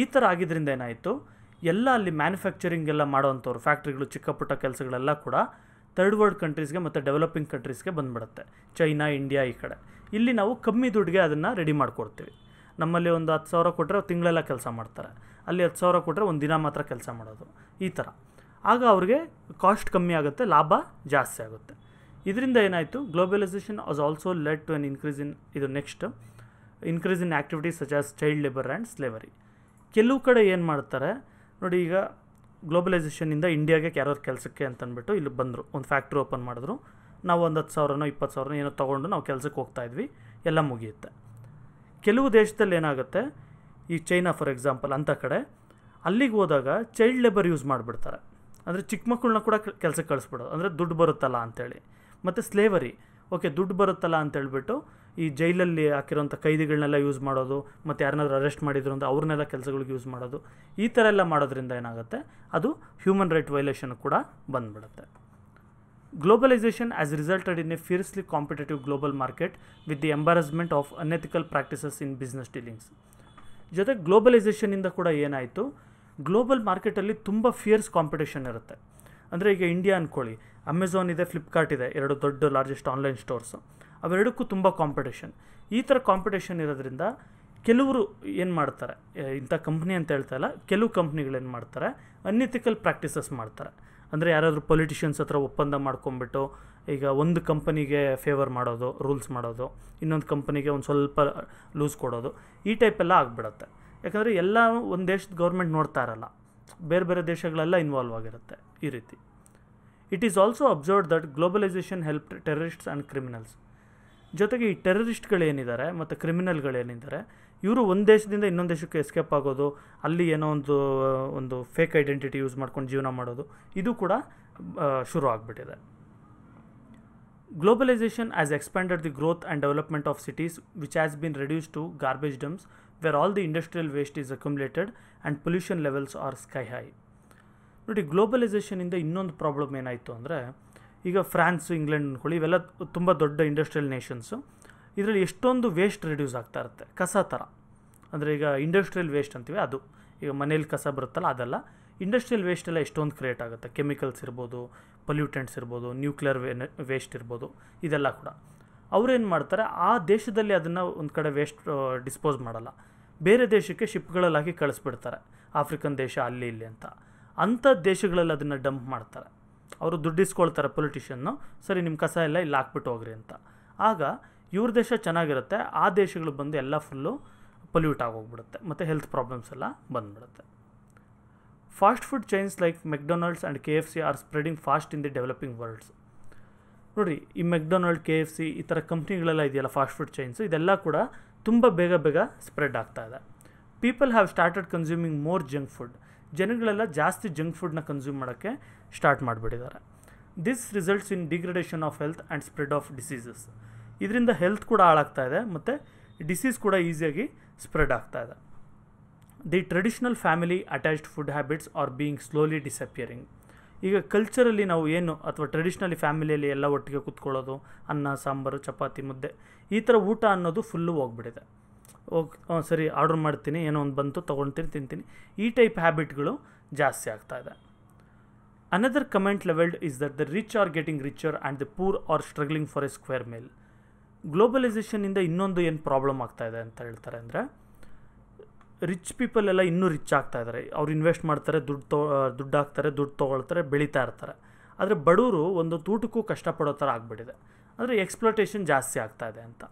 ಈ ಥರ ಆಗಿದ್ದರಿಂದ ಏನಾಯಿತು ಎಲ್ಲ ಅಲ್ಲಿ ಮ್ಯಾನುಫ್ಯಾಕ್ಚರಿಂಗ್ ಎಲ್ಲ ಮಾಡೋವಂಥವ್ರು ಫ್ಯಾಕ್ಟ್ರಿಗಳು ಚಿಕ್ಕ ಪುಟ್ಟ ಕೆಲಸಗಳೆಲ್ಲ ಕೂಡ ಥರ್ಡ್ ವರ್ಲ್ಡ್ ಕಂಟ್ರೀಸ್ಗೆ ಮತ್ತು ಡೆವಲಪಿಂಗ್ ಕಂಟ್ರೀಸ್ಗೆ ಬಂದುಬಿಡುತ್ತೆ ಚೈನಾ ಇಂಡಿಯಾ ಈ ಕಡೆ ಇಲ್ಲಿ ನಾವು ಕಮ್ಮಿ ದುಡ್ಡಿಗೆ ಅದನ್ನು ರೆಡಿ ಮಾಡಿಕೊಡ್ತೀವಿ ನಮ್ಮಲ್ಲಿ ಒಂದು ಹತ್ತು ಸಾವಿರ ಕೊಟ್ಟರೆ ತಿಂಗಳೆಲ್ಲ ಕೆಲಸ ಮಾಡ್ತಾರೆ ಅಲ್ಲಿ ಹತ್ತು ಸಾವಿರ ಕೊಟ್ಟರೆ ಒಂದು ದಿನ ಮಾತ್ರ ಕೆಲಸ ಮಾಡೋದು ಈ ಥರ ಆಗ ಅವ್ರಿಗೆ ಕಾಸ್ಟ್ ಕಮ್ಮಿ ಆಗುತ್ತೆ ಲಾಭ ಜಾಸ್ತಿ ಆಗುತ್ತೆ ಇದರಿಂದ ಏನಾಯಿತು globalisation has also led to an increase in ಇದು next increase in activities such as child labour and slavery ಕೆಲವು ಕಡೆ ಏನು ಮಾಡ್ತಾರೆ ನೋಡಿ ಈಗ ಗ್ಲೋಬಲೈಸೇಷನಿಂದ ಇಂಡಿಯಾಗೆ ಯಾರೋ ಕೆಲಸಕ್ಕೆ ಅಂತಂದ್ಬಿಟ್ಟು ಇಲ್ಲಿ ಬಂದರು ಒಂದು ಫ್ಯಾಕ್ಟ್ರಿ ಓಪನ್ ಮಾಡಿದ್ರು ನಾವು ಒಂದು ಹತ್ತು ಸಾವಿರನೋ ಇಪ್ಪತ್ತು ಸಾವಿರನೋ ಏನೋ ತೊಗೊಂಡು ನಾವು ಕೆಲಸಕ್ಕೆ ಹೋಗ್ತಾಯಿದ್ವಿ ಎಲ್ಲ ಮುಗಿಯುತ್ತೆ ಕೆಲವು ದೇಶದಲ್ಲಿ ಏನಾಗುತ್ತೆ ಈ ಚೈನಾ ಫಾರ್ ಎಕ್ಸಾಂಪಲ್ ಅಂಥ ಕಡೆ ಅಲ್ಲಿಗೆ ಹೋದಾಗ ಚೈಲ್ಡ್ ಲೇಬರ್ ಯೂಸ್ ಮಾಡಿಬಿಡ್ತಾರೆ ಅಂದರೆ ಚಿಕ್ಕ ಮಕ್ಕಳನ್ನ ಕೂಡ ಕೆಲಸಕ್ಕೆ ಕಳಿಸ್ಬಿಡೋದು ಅಂದರೆ ದುಡ್ಡು ಬರುತ್ತಲ್ಲ ಅಂಥೇಳಿ ಮತ್ತು ಸ್ಲೇವರಿ ಓಕೆ ದುಡ್ಡು ಬರುತ್ತಲ್ಲ ಅಂತೇಳ್ಬಿಟ್ಟು ಈ ಜೈಲಲ್ಲಿ ಹಾಕಿರೋಂಥ ಕೈದಿಗಳನ್ನೆಲ್ಲ ಯೂಸ್ ಮಾಡೋದು ಮತ್ತು ಯಾರನ್ನಾದ್ರೂ ಅರೆಸ್ಟ್ ಮಾಡಿದ್ರು ಅಂತ ಅವ್ರನ್ನೆಲ್ಲ ಕೆಲಸಗಳಿಗೆ ಯೂಸ್ ಮಾಡೋದು ಈ ಥರ ಎಲ್ಲ ಮಾಡೋದ್ರಿಂದ ಏನಾಗುತ್ತೆ ಅದು ಹ್ಯೂಮನ್ ರೈಟ್ ವೈಲೇಷನ್ ಕೂಡ ಬಂದ್ಬಿಡುತ್ತೆ globalisation has resulted in a fiercely competitive global market with the embarrassment of unethical practices in business dealings ಜೊತೆಗೆ ಗ್ಲೋಬಲೈಸೇಷನಿಂದ ಕೂಡ ಏನಾಯಿತು ಗ್ಲೋಬಲ್ ಮಾರ್ಕೆಟಲ್ಲಿ ತುಂಬ ಫಿಯರ್ಸ್ ಕಾಂಪಿಟೇಷನ್ ಇರುತ್ತೆ ಅಂದರೆ ಈಗ ಇಂಡಿಯಾ ಅಂದ್ಕೊಳ್ಳಿ ಅಮೆಝಾನ್ ಇದೆ ಫ್ಲಿಪ್ಕಾರ್ಟ್ ಇದೆ ಎರಡು ದೊಡ್ಡ ಲಾರ್ಜೆಸ್ಟ್ ಆನ್ಲೈನ್ ಸ್ಟೋರ್ಸು ಅವೆರಡಕ್ಕೂ ತುಂಬ ಕಾಂಪಿಟೇಷನ್ ಈ ಥರ ಕಾಂಪಿಟೇಷನ್ ಇರೋದ್ರಿಂದ ಕೆಲವರು ಏನು ಮಾಡ್ತಾರೆ ಇಂಥ ಕಂಪ್ನಿ ಅಂತ ಹೇಳ್ತಾ ಇಲ್ಲ ಕೆಲವು ಕಂಪ್ನಿಗಳೇನು ಮಾಡ್ತಾರೆ ಅನ್ಯತಿಕಲ್ ಪ್ರಾಕ್ಟೀಸಸ್ ಮಾಡ್ತಾರೆ ಅಂದರೆ ಯಾರಾದರೂ ಪೊಲಿಟಿಷಿಯನ್ಸ್ ಹತ್ರ ಒಪ್ಪಂದ ಮಾಡ್ಕೊಂಬಿಟ್ಟು ಈಗ ಒಂದು ಕಂಪನಿಗೆ ಫೇವರ್ ಮಾಡೋದು ರೂಲ್ಸ್ ಮಾಡೋದು ಇನ್ನೊಂದು ಕಂಪನಿಗೆ ಒಂದು ಸ್ವಲ್ಪ ಲೂಸ್ ಕೊಡೋದು ಈ ಟೈಪೆಲ್ಲ ಆಗಿಬಿಡುತ್ತೆ ಯಾಕಂದರೆ ಎಲ್ಲ ಒಂದು ದೇಶದ ಗೌರ್ಮೆಂಟ್ ನೋಡ್ತಾ ಇರಲ್ಲ ಬೇರೆ ಬೇರೆ ದೇಶಗಳೆಲ್ಲ ಇನ್ವಾಲ್ವ್ ಆಗಿರುತ್ತೆ ಈ ರೀತಿ it is also observed that globalisation help terrorists and criminals ಜೊತೆಗೆ ಈ ಟೆರರಿಸ್ಟ್ಗಳೇನಿದ್ದಾರೆ ಮತ್ತು ಕ್ರಿಮಿನಲ್ಗಳೇನಿದ್ದಾರೆ ಇವರು ಒಂದು ದೇಶದಿಂದ ಇನ್ನೊಂದು ದೇಶಕ್ಕೆ ಎಸ್ಕೇಪ್ ಆಗೋದು ಅಲ್ಲಿ ಏನೋ ಒಂದು ಒಂದು ಫೇಕ್ ಐಡೆಂಟಿಟಿ ಯೂಸ್ ಮಾಡ್ಕೊಂಡು ಜೀವನ ಮಾಡೋದು ಇದು ಕೂಡ ಶುರು ಆಗಿಬಿಟ್ಟಿದೆ Globalization has expanded the growth and development of cities, which has been reduced to garbage dumps where all the industrial waste is accumulated and pollution levels are sky high. ನೋಡಿ ಗ್ಲೋಬಲೈಸೇಷನಿಂದ ಇನ್ನೊಂದು problem ಏನಾಯಿತು ಅಂದರೆ ಈಗ ಫ್ರಾನ್ಸ್ ಇಂಗ್ಲೆಂಡ್ ಅಂದ್ಕೊಳ್ಳಿ ಇವೆಲ್ಲ ತುಂಬ ದೊಡ್ಡ industrial nations ಇದರಲ್ಲಿ ಎಷ್ಟೊಂದು ವೇಸ್ಟ್ ರಿಡ್ಯೂಸ್ ಆಗ್ತಾ ಇರುತ್ತೆ ಕಸ ಥರ ಅಂದರೆ ಈಗ ಇಂಡಸ್ಟ್ರಿಯಲ್ ವೇಸ್ಟ್ ಅಂತೀವಿ ಅದು ಈಗ ಮನೇಲಿ ಕಸ ಬರುತ್ತಲ್ಲ ಅದೆಲ್ಲ ಇಂಡಸ್ಟ್ರಿಯಲ್ ವೇಸ್ಟ್ ಎಲ್ಲ ಎಷ್ಟೊಂದು ಕ್ರಿಯೇಟ್ ಆಗುತ್ತೆ ಕೆಮಿಕಲ್ಸ್ ಇರ್ಬೋದು ಪೊಲ್ಯೂಟೆಂಟ್ಸ್ ಇರ್ಬೋದು ನ್ಯೂಕ್ಲಿಯರ್ ವೇಸ್ಟ್ ಇರ್ಬೋದು ಇದೆಲ್ಲ ಕೂಡ ಅವ್ರೇನು ಮಾಡ್ತಾರೆ ಆ ದೇಶದಲ್ಲಿ ಅದನ್ನು ಒಂದು ಕಡೆ ವೇಸ್ಟ್ ಡಿಸ್ಪೋಸ್ ಮಾಡಲ್ಲ ಬೇರೆ ದೇಶಕ್ಕೆ ಶಿಪ್ಗಳಲ್ಲಿ ಹಾಕಿ ಕಳಿಸ್ಬಿಡ್ತಾರೆ ಆಫ್ರಿಕನ್ ದೇಶ ಅಲ್ಲಿ ಇಲ್ಲಿ ಅಂತ ಅಂಥ ದೇಶಗಳಲ್ಲಿ ಅದನ್ನು ಡಂಪ್ ಮಾಡ್ತಾರೆ ಅವರು ದುಡ್ಡಿಸ್ಕೊಳ್ತಾರೆ ಪೊಲಿಟಿಷಿಯನ್ನು ಸರಿ ನಿಮ್ಮ ಕಸ ಎಲ್ಲ ಇಲ್ಲಿ ಹಾಕ್ಬಿಟ್ಟು ಹೋಗ್ರಿ ಅಂತ ಆಗ ಇವ್ರ ದೇಶ ಚೆನ್ನಾಗಿರುತ್ತೆ ಆ ದೇಶಗಳು ಬಂದು ಎಲ್ಲ ಫುಲ್ಲು ಪೊಲ್ಯೂಟ್ ಆಗೋಗ್ಬಿಡುತ್ತೆ ಮತ್ತು ಹೆಲ್ತ್ ಪ್ರಾಬ್ಲಮ್ಸ್ ಎಲ್ಲ ಬಂದ್ಬಿಡುತ್ತೆ fast food like like and K K C are spreading fast in the developing worlds ನೋಡಿ ಈ ಮೆಕ್ಡೊನಾಲ್ಡ್ ಕೆ ಎಫ್ ಸಿ ಈ ಥರ ಕಂಪ್ನಿಗಳೆಲ್ಲ ಇದೆಯಲ್ಲ ಫಾಸ್ಟ್ ಫುಡ್ ಚೈನ್ಸ್ ಇದೆಲ್ಲ ಕೂಡ ತುಂಬ ಬೇಗ ಬೇಗ ಸ್ಪ್ರೆಡ್ ಆಗ್ತಾ ಇದೆ people have started consuming more junk food ಜನಗಳೆಲ್ಲ ಜಾಸ್ತಿ ಜಂಕ್ ಫುಡ್ನ ಕನ್ಸ್ಯೂಮ್ ಮಾಡೋಕ್ಕೆ ಸ್ಟಾರ್ಟ್ ಮಾಡಿಬಿಟ್ಟಿದ್ದಾರೆ this results in degradation of health and spread of diseases ಇದರಿಂದ ಹೆಲ್ತ್ ಕೂಡ ಹಾಳಾಗ್ತಾ ಇದೆ ಮತ್ತು ಡಿಸೀಸ್ ಕೂಡ ಈಸಿಯಾಗಿ ಸ್ಪ್ರೆಡ್ ಆಗ್ತಾ ಇದೆ the traditional family attached food habits are being slowly disappearing ಈಗ ಕಲ್ಚರಲ್ಲಿ ನಾವು ಏನು ಅಥವಾ ಟ್ರೆಡಿಷ್ನಲಿ ಫ್ಯಾಮಿಲಿಯಲ್ಲಿ ಎಲ್ಲ ಒಟ್ಟಿಗೆ ಕೂತ್ಕೊಳ್ಳೋದು ಅನ್ನ ಸಾಂಬಾರು ಚಪಾತಿ ಮುದ್ದೆ ಈ ಥರ ಊಟ ಅನ್ನೋದು ಫುಲ್ಲು ಹೋಗ್ಬಿಟ್ಟಿದೆ ಓಕೆ ಸರಿ ಆರ್ಡರ್ ಮಾಡ್ತೀನಿ ಏನೋ ಒಂದು ಬಂತು ತೊಗೊಳ್ತೀನಿ ತಿಂತೀನಿ ಈ ಟೈಪ್ ಹ್ಯಾಬಿಟ್ಗಳು ಜಾಸ್ತಿ ಆಗ್ತಾ ಇದೆ another comment levelled is that the rich are getting richer and the poor are struggling for a square meal ಗ್ಲೋಬಲೈಸೇಷನಿಂದ ಇನ್ನೊಂದು ಏನು ಪ್ರಾಬ್ಲಮ್ ಆಗ್ತಾಯಿದೆ ಅಂತ ಹೇಳ್ತಾರೆ ಅಂದರೆ ರಿಚ್ ಪೀಪಲ್ ಎಲ್ಲ ಇನ್ನೂ ರಿಚ್ ಆಗ್ತಾ ಇದ್ದಾರೆ ಅವ್ರು ಇನ್ವೆಸ್ಟ್ ಮಾಡ್ತಾರೆ ದುಡ್ಡು ತೊ ದುಡ್ಡು ಹಾಕ್ತಾರೆ ದುಡ್ಡು ತೊಗೊಳ್ತಾರೆ ಬೆಳೀತಾ ಇರ್ತಾರೆ ಆದರೆ ಬಡವರು ಒಂದು ತೂಟಕ್ಕೂ ಕಷ್ಟಪಡೋ ಥರ ಆಗಿಬಿಟ್ಟಿದೆ ಅಂದರೆ ಎಕ್ಸ್ಪ್ಲೋಟೇಷನ್ ಜಾಸ್ತಿ ಆಗ್ತಾ ಇದೆ ಅಂತ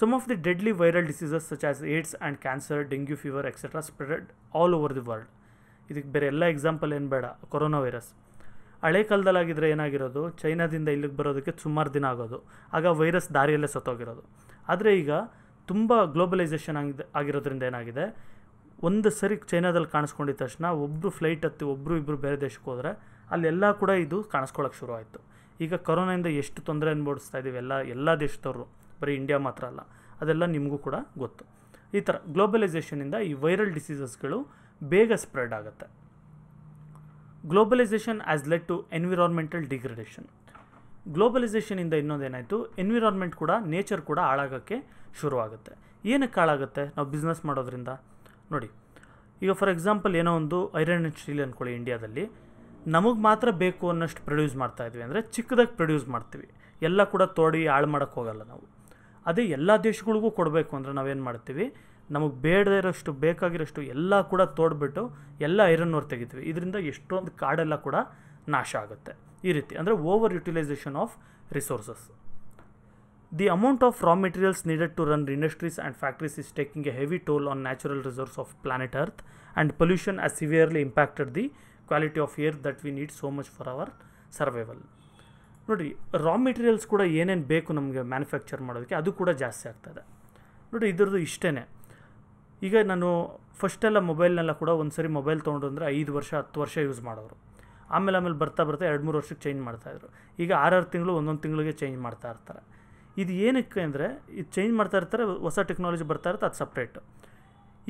some of the deadly viral diseases such as AIDS and cancer dengue fever etcetera spread all over the world ಇದಕ್ಕೆ ಬೇರೆ ಎಲ್ಲ ಎಕ್ಸಾಂಪಲ್ ಏನು ಬೇಡ ಕೊರೋನಾ ವೈರಸ್ ಹಳೆ ಕಾಲದಲ್ಲಾಗಿದ್ದರೆ ಏನಾಗಿರೋದು ಚೈನಾದಿಂದ ಇಲ್ಲಿಗೆ ಬರೋದಕ್ಕೆ ಸುಮಾರು ದಿನ ಆಗೋದು ಆಗ ವೈರಸ್ ದಾರಿಯಲ್ಲೇ ಸತ್ತೋಗಿರೋದು ಆದರೆ ಈಗ ತುಂಬ ಗ್ಲೋಬಲೈಸೇಷನ್ ಆಗಿದೆ ಆಗಿರೋದ್ರಿಂದ ಏನಾಗಿದೆ ಒಂದು ಸರಿ ಚೈನಾದಲ್ಲಿ ಕಾಣಿಸ್ಕೊಂಡಿದ್ದ ತಕ್ಷಣ ಒಬ್ಬರು ಫ್ಲೈಟ್ ಹತ್ತಿ ಒಬ್ಬರು ಇಬ್ಬರು ಬೇರೆ ದೇಶಕ್ಕೆ ಹೋದರೆ ಅಲ್ಲೆಲ್ಲ ಕೂಡ ಇದು ಕಾಣಿಸ್ಕೊಳ್ಳೋಕೆ ಶುರು ಆಯಿತು ಈಗ ಕೊರೋನಾಯಿಂದ ಎಷ್ಟು ತೊಂದರೆ ಅನ್ಬೋಡಿಸ್ತಾ ಇದ್ದೀವಿ ಎಲ್ಲ ಎಲ್ಲ ದೇಶದವರು ಬರೀ ಇಂಡಿಯಾ ಮಾತ್ರ ಅಲ್ಲ ಅದೆಲ್ಲ ನಿಮಗೂ ಕೂಡ ಗೊತ್ತು ಈ ಥರ ಗ್ಲೋಬಲೈಸೇಷನಿಂದ ಈ ವೈರಲ್ ಡಿಸೀಸಸ್ಗಳು ಬೇಗ ಸ್ಪ್ರೆಡ್ ಆಗುತ್ತೆ globalisation has led to environmental degradation ಗ್ಲೋಬಲೈಸೇಷನಿಂದ ಇನ್ನೊಂದೇನಾಯಿತು ಎನ್ವಿರಾನ್ಮೆಂಟ್ ಕೂಡ ನೇಚರ್ ಕೂಡ ಹಾಳಾಗೋಕ್ಕೆ ಶುರುವಾಗುತ್ತೆ ಏನಕ್ಕೆ ಕಾಳಾಗುತ್ತೆ ನಾವು ಬಿಸ್ನೆಸ್ ಮಾಡೋದ್ರಿಂದ ನೋಡಿ ಈಗ ಫಾರ್ ಎಕ್ಸಾಂಪಲ್ ಏನೋ ಒಂದು ಐರನ್ ಆ್ಯಂಡ್ ಸ್ಟೀಲ್ ಅಂದ್ಕೊಳ್ಳಿ ಇಂಡಿಯಾದಲ್ಲಿ ನಮಗೆ ಮಾತ್ರ ಬೇಕು ಅನ್ನೋಷ್ಟು ಪ್ರೊಡ್ಯೂಸ್ ಮಾಡ್ತಾ ಇದ್ವಿ ಅಂದರೆ ಚಿಕ್ಕದಾಗಿ ಪ್ರೊಡ್ಯೂಸ್ ಮಾಡ್ತೀವಿ ಎಲ್ಲ ಕೂಡ ತೋಡಿ ಹಾಳು ಮಾಡೋಕ್ಕೆ ಹೋಗಲ್ಲ ನಾವು ಅದೇ ಎಲ್ಲ ದೇಶಗಳಿಗೂ ಕೊಡಬೇಕು ಅಂದರೆ ನಾವೇನು ಮಾಡ್ತೀವಿ ನಮಗೆ ಬೇಡದೇ ಇರೋಷ್ಟು ಬೇಕಾಗಿರೋಷ್ಟು ಎಲ್ಲ ಕೂಡ ತೋಡ್ಬಿಟ್ಟು ಎಲ್ಲ ಐರನ್ ಓರ್ ತೆಗಿತೀವಿ ಇದರಿಂದ ಎಷ್ಟೊಂದು ಕಾಡೆಲ್ಲ ಕೂಡ ನಾಶ ಆಗುತ್ತೆ ಈ ರೀತಿ ಅಂದರೆ over utilisation of resources the amount of raw materials needed to run industries and factories is taking a heavy toll on natural resource of planet Earth and pollution has severely impacted the quality of air that we need so much for our survival ನೋಡಿರಿ raw materials ಕೂಡ ಏನೇನು ಬೇಕು ನಮಗೆ manufacture ಮಾಡೋದಕ್ಕೆ ಅದು ಕೂಡ ಜಾಸ್ತಿ ಆಗ್ತದೆ ನೋಡಿರಿ ಇದ್ರದ್ದು ಇಷ್ಟೇ ಈಗ ನಾನು ಫಸ್ಟೆಲ್ಲ ಮೊಬೈಲ್ನೆಲ್ಲ ಕೂಡ ಒಂದು ಸರಿ ಮೊಬೈಲ್ ತೊಗೊಂಡು ಅಂದರೆ ಐದು ವರ್ಷ ಹತ್ತು ವರ್ಷ ಯೂಸ್ ಮಾಡೋರು ಆಮೇಲೆ ಆಮೇಲೆ ಬರ್ತಾ ಬರ್ತಾ ಎರಡು ಮೂರು ವರ್ಷಕ್ಕೆ ಚೇಂಜ್ ಮಾಡ್ತಾಯಿದ್ರು ಈಗ ಆರಾರು ತಿಂಗಳು ಒಂದೊಂದು ತಿಂಗಳಿಗೆ ಚೇಂಜ್ ಮಾಡ್ತಾ ಇರ್ತಾರೆ ಇದು ಏನಕ್ಕೆ ಅಂದರೆ ಇದು ಚೇಂಜ್ ಮಾಡ್ತಾ ಇರ್ತಾರೆ ಹೊಸ ಟೆಕ್ನಾಲಜಿ ಬರ್ತಾ ಇರುತ್ತೆ ಅದು ಸಪ್ರೇಟ್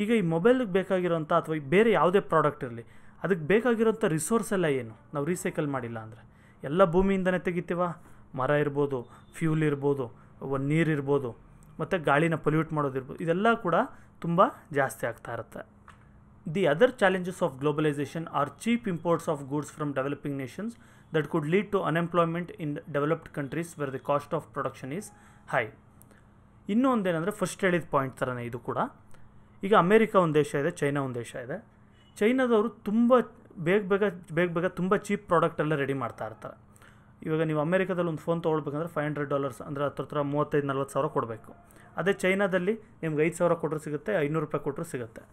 ಈಗ ಈ ಮೊಬೈಲ್ಗೆ ಬೇಕಾಗಿರೋಂಥ ಅಥವಾ ಬೇರೆ ಯಾವುದೇ ಪ್ರಾಡಕ್ಟ್ ಇರಲಿ ಅದಕ್ಕೆ ಬೇಕಾಗಿರೋಂಥ ರಿಸೋರ್ಸ್ ಎಲ್ಲ ಏನು ನಾವು ರೀಸೈಕಲ್ ಮಾಡಿಲ್ಲ ಅಂದರೆ ಎಲ್ಲ ಭೂಮಿಯಿಂದನೇ ತೆಗಿತೀವ ಮರ ಇರ್ಬೋದು ಫ್ಯೂಲ್ ಇರ್ಬೋದು ಒಂದು ನೀರು ಇರ್ಬೋದು ಮತ್ತು ಗಾಳಿನ ಪೊಲ್ಯೂಟ್ ಮಾಡೋದಿರ್ಬೋದು ಇದೆಲ್ಲ ಕೂಡ ತುಂಬ ಜಾಸ್ತಿ ಆಗ್ತಾ ಇರುತ್ತೆ the other challenges of globalisation are cheap imports of goods from developing nations that could lead to unemployment in developed countries where the cost of production is high ಇನ್ನೂ ಒಂದೇನೆಂದರೆ ಫಸ್ಟ್ ಹೇಳಿದ ಪಾಯಿಂಟ್ ಥರನೇ ಇದು ಕೂಡ ಈಗ ಅಮೇರಿಕಾ ಒಂದು ದೇಶ ಇದೆ China ಒಂದು ದೇಶ ಇದೆ ಚೈನಾದವರು ತುಂಬ ಬೇಗ ಬೇಗ ಬೇಗ ಬೇಗ ತುಂಬ ಚೀಪ್ ಪ್ರಾಡಕ್ಟೆಲ್ಲ ರೆಡಿ ಮಾಡ್ತಾ ಇರ್ತಾರೆ ಇವಾಗ ನೀವು ಅಮೇರಿಕಾದಲ್ಲಿ ಒಂದು ಫೋನ್ ತೊಗೊಳ್ಬೇಕಂದ್ರೆ ಫೈವ್ ಹಂಡ್ರೆಡ್ ಡಾಲರ್ಸ್ ಅಂದರೆ ಹತ್ರ ಹತ್ರ ಮೂವತ್ತೈದು ನಲ್ವತ್ತು ಸಾವಿರ ಕೊಡಬೇಕು ಅದೇ ಚೈನಾದಲ್ಲಿ ನಿಮ್ಗೆ ಐದು ಸಾವಿರ ಕೊಟ್ಟರು ಸಿಗುತ್ತೆ ಐನೂರು ರೂಪಾಯಿ ಕೊಟ್ಟರು ಸಿಗುತ್ತೆ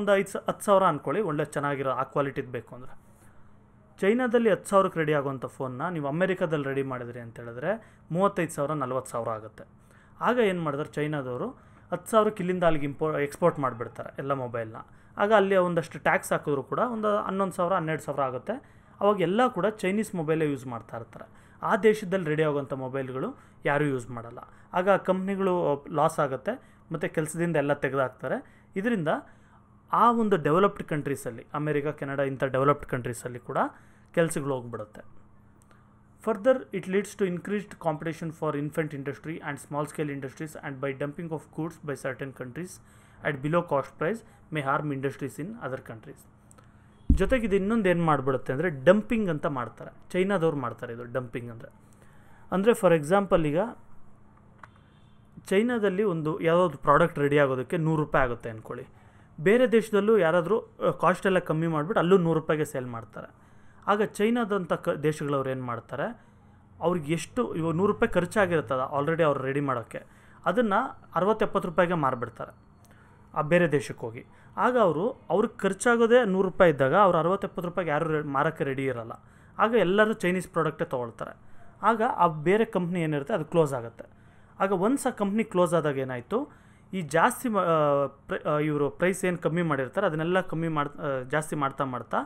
ಒಂದು ಐದು ಸ ಹತ್ತು ಸಾವಿರ ಅಂದ್ಕೊಳ್ಳಿ ಒಳ್ಳೆ ಚೆನ್ನಾಗಿರೋ ಆ ಕ್ವಾಲಿಟಿದು ಬೇಕು ಅಂದರೆ ಚೈನಾದಲ್ಲಿ ಹತ್ತು ಸಾವಿರಕ್ಕೆ ರೆಡಿ ಆಗುವಂಥ ಫೋನ್ನ ನೀವು ಅಮೇರಿಕಾದಲ್ಲಿ ರೆಡಿ ಮಾಡಿದ್ರಿ ಅಂತ ಹೇಳಿದ್ರೆ ಮೂವತ್ತೈದು ಸಾವಿರ ನಲ್ವತ್ತು ಸಾವಿರ ಆಗುತ್ತೆ ಆಗ ಏನು ಮಾಡಿದ್ರೆ ಚೈನಾದವರು ಹತ್ತು ಸಾವಿರಕ್ಕೆ ಇಲ್ಲಿಂದ ಅಲ್ಲಿಗೆ ಇಂಪೋ ಎಕ್ಸ್ಪೋರ್ಟ್ ಮಾಡಿಬಿಡ್ತಾರೆ ಎಲ್ಲ ಮೊಬೈಲ್ನ ಆಗ ಅಲ್ಲಿ ಒಂದಷ್ಟು ಟ್ಯಾಕ್ಸ್ ಹಾಕಿದ್ರು ಕೂಡ ಒಂದು ಹನ್ನೊಂದು ಸಾವಿರ ಹನ್ನೆರಡು ಸಾವಿರ ಆಗುತ್ತೆ ಅವಾಗ ಎಲ್ಲ ಕೂಡ ಚೈನೀಸ್ ಮೊಬೈಲೇ ಯೂಸ್ ಮಾಡ್ತಾ ಇರ್ತಾರೆ ಆ ದೇಶದಲ್ಲಿ ರೆಡಿ ಆಗೋಂಥ ಮೊಬೈಲ್ಗಳು ಯಾರೂ ಯೂಸ್ ಮಾಡಲ್ಲ ಆಗ ಕಂಪ್ನಿಗಳು ಲಾಸ್ ಆಗುತ್ತೆ ಮತ್ತು ಕೆಲಸದಿಂದ ಎಲ್ಲ ತೆಗೆದಾಕ್ತಾರೆ ಇದರಿಂದ ಆ ಒಂದು ಡೆವಲಪ್ಡ್ ಕಂಟ್ರೀಸಲ್ಲಿ ಅಮೇರಿಕಾ ಕೆನಡಾ ಇಂಥ ಡೆವಲಪ್ಡ್ ಕಂಟ್ರೀಸಲ್ಲಿ ಕೂಡ ಕೆಲಸಗಳು ಹೋಗ್ಬಿಡುತ್ತೆ further it leads to increased competition for infant industry and small scale industries and by dumping of goods by certain countries at below cost price may harm industries in other countries ಜೊತೆಗೆ ಇದು ಇನ್ನೊಂದು ಏನು ಮಾಡಿಬಿಡುತ್ತೆ ಅಂದರೆ dumping ಅಂತ ಮಾಡ್ತಾರೆ ಚೈನಾದವ್ರು ಮಾಡ್ತಾರೆ ಇದು dumping ಅಂದರೆ ಅಂದರೆ ಫಾರ್ ಎಕ್ಸಾಂಪಲ್ ಈಗ ಚೈನಾದಲ್ಲಿ ಒಂದು ಯಾವುದಾದ್ರು ಪ್ರಾಡಕ್ಟ್ ರೆಡಿ ಆಗೋದಕ್ಕೆ ನೂರು ರೂಪಾಯಿ ಆಗುತ್ತೆ ಅಂದ್ಕೊಳ್ಳಿ ಬೇರೆ ದೇಶದಲ್ಲೂ ಯಾರಾದರೂ ಕಾಸ್ಟ್ ಎಲ್ಲ ಕಮ್ಮಿ ಮಾಡಿಬಿಟ್ಟು ಅಲ್ಲೂ ನೂರು ರೂಪಾಯಿಗೆ ಸೇಲ್ ಮಾಡ್ತಾರೆ ಆಗ ಚೈನಾದಂಥ ಕ ದೇಶಗಳವ್ರು ಏನು ಮಾಡ್ತಾರೆ ಅವ್ರಿಗೆ ಎಷ್ಟು ಇವಾಗ ನೂರು ರೂಪಾಯಿ ಖರ್ಚಾಗಿರ್ತದ ಆಲ್ರೆಡಿ ಅವ್ರು ರೆಡಿ ಮಾಡೋಕ್ಕೆ ಅದನ್ನು ಅರವತ್ತೆಪ್ಪತ್ತು ರೂಪಾಯಿಗೆ ಮಾರಿಬಿಡ್ತಾರೆ ಆ ಬೇರೆ ದೇಶಕ್ಕೆ ಹೋಗಿ ಆಗ ಅವರು ಅವ್ರಿಗೆ ಖರ್ಚಾಗೋದೇ ನೂರು ರೂಪಾಯಿ ಇದ್ದಾಗ ಅವ್ರು ಅರವತ್ತೆಪ್ಪತ್ತು ರೂಪಾಯಿಗೆ ಯಾರು ಮಾರೋಕ್ಕೆ ರೆಡಿ ಇರೋಲ್ಲ ಆಗ ಎಲ್ಲರೂ ಚೈನೀಸ್ ಪ್ರಾಡಕ್ಟೇ ತೊಗೊಳ್ತಾರೆ ಆಗ ಆ ಬೇರೆ ಕಂಪ್ನಿ ಏನಿರುತ್ತೆ ಅದು ಕ್ಲೋಸ್ ಆಗುತ್ತೆ ಆಗ ಒಂದು ಆ ಕಂಪ್ನಿ ಕ್ಲೋಸ್ ಆದಾಗ ಏನಾಯಿತು ಈ ಜಾಸ್ತಿ ಇವರು ಪ್ರೈಸ್ ಏನು ಕಮ್ಮಿ ಮಾಡಿರ್ತಾರೆ ಅದನ್ನೆಲ್ಲ ಕಮ್ಮಿ ಮಾಡ್ ಜಾಸ್ತಿ ಮಾಡ್ತಾ ಮಾಡ್ತಾ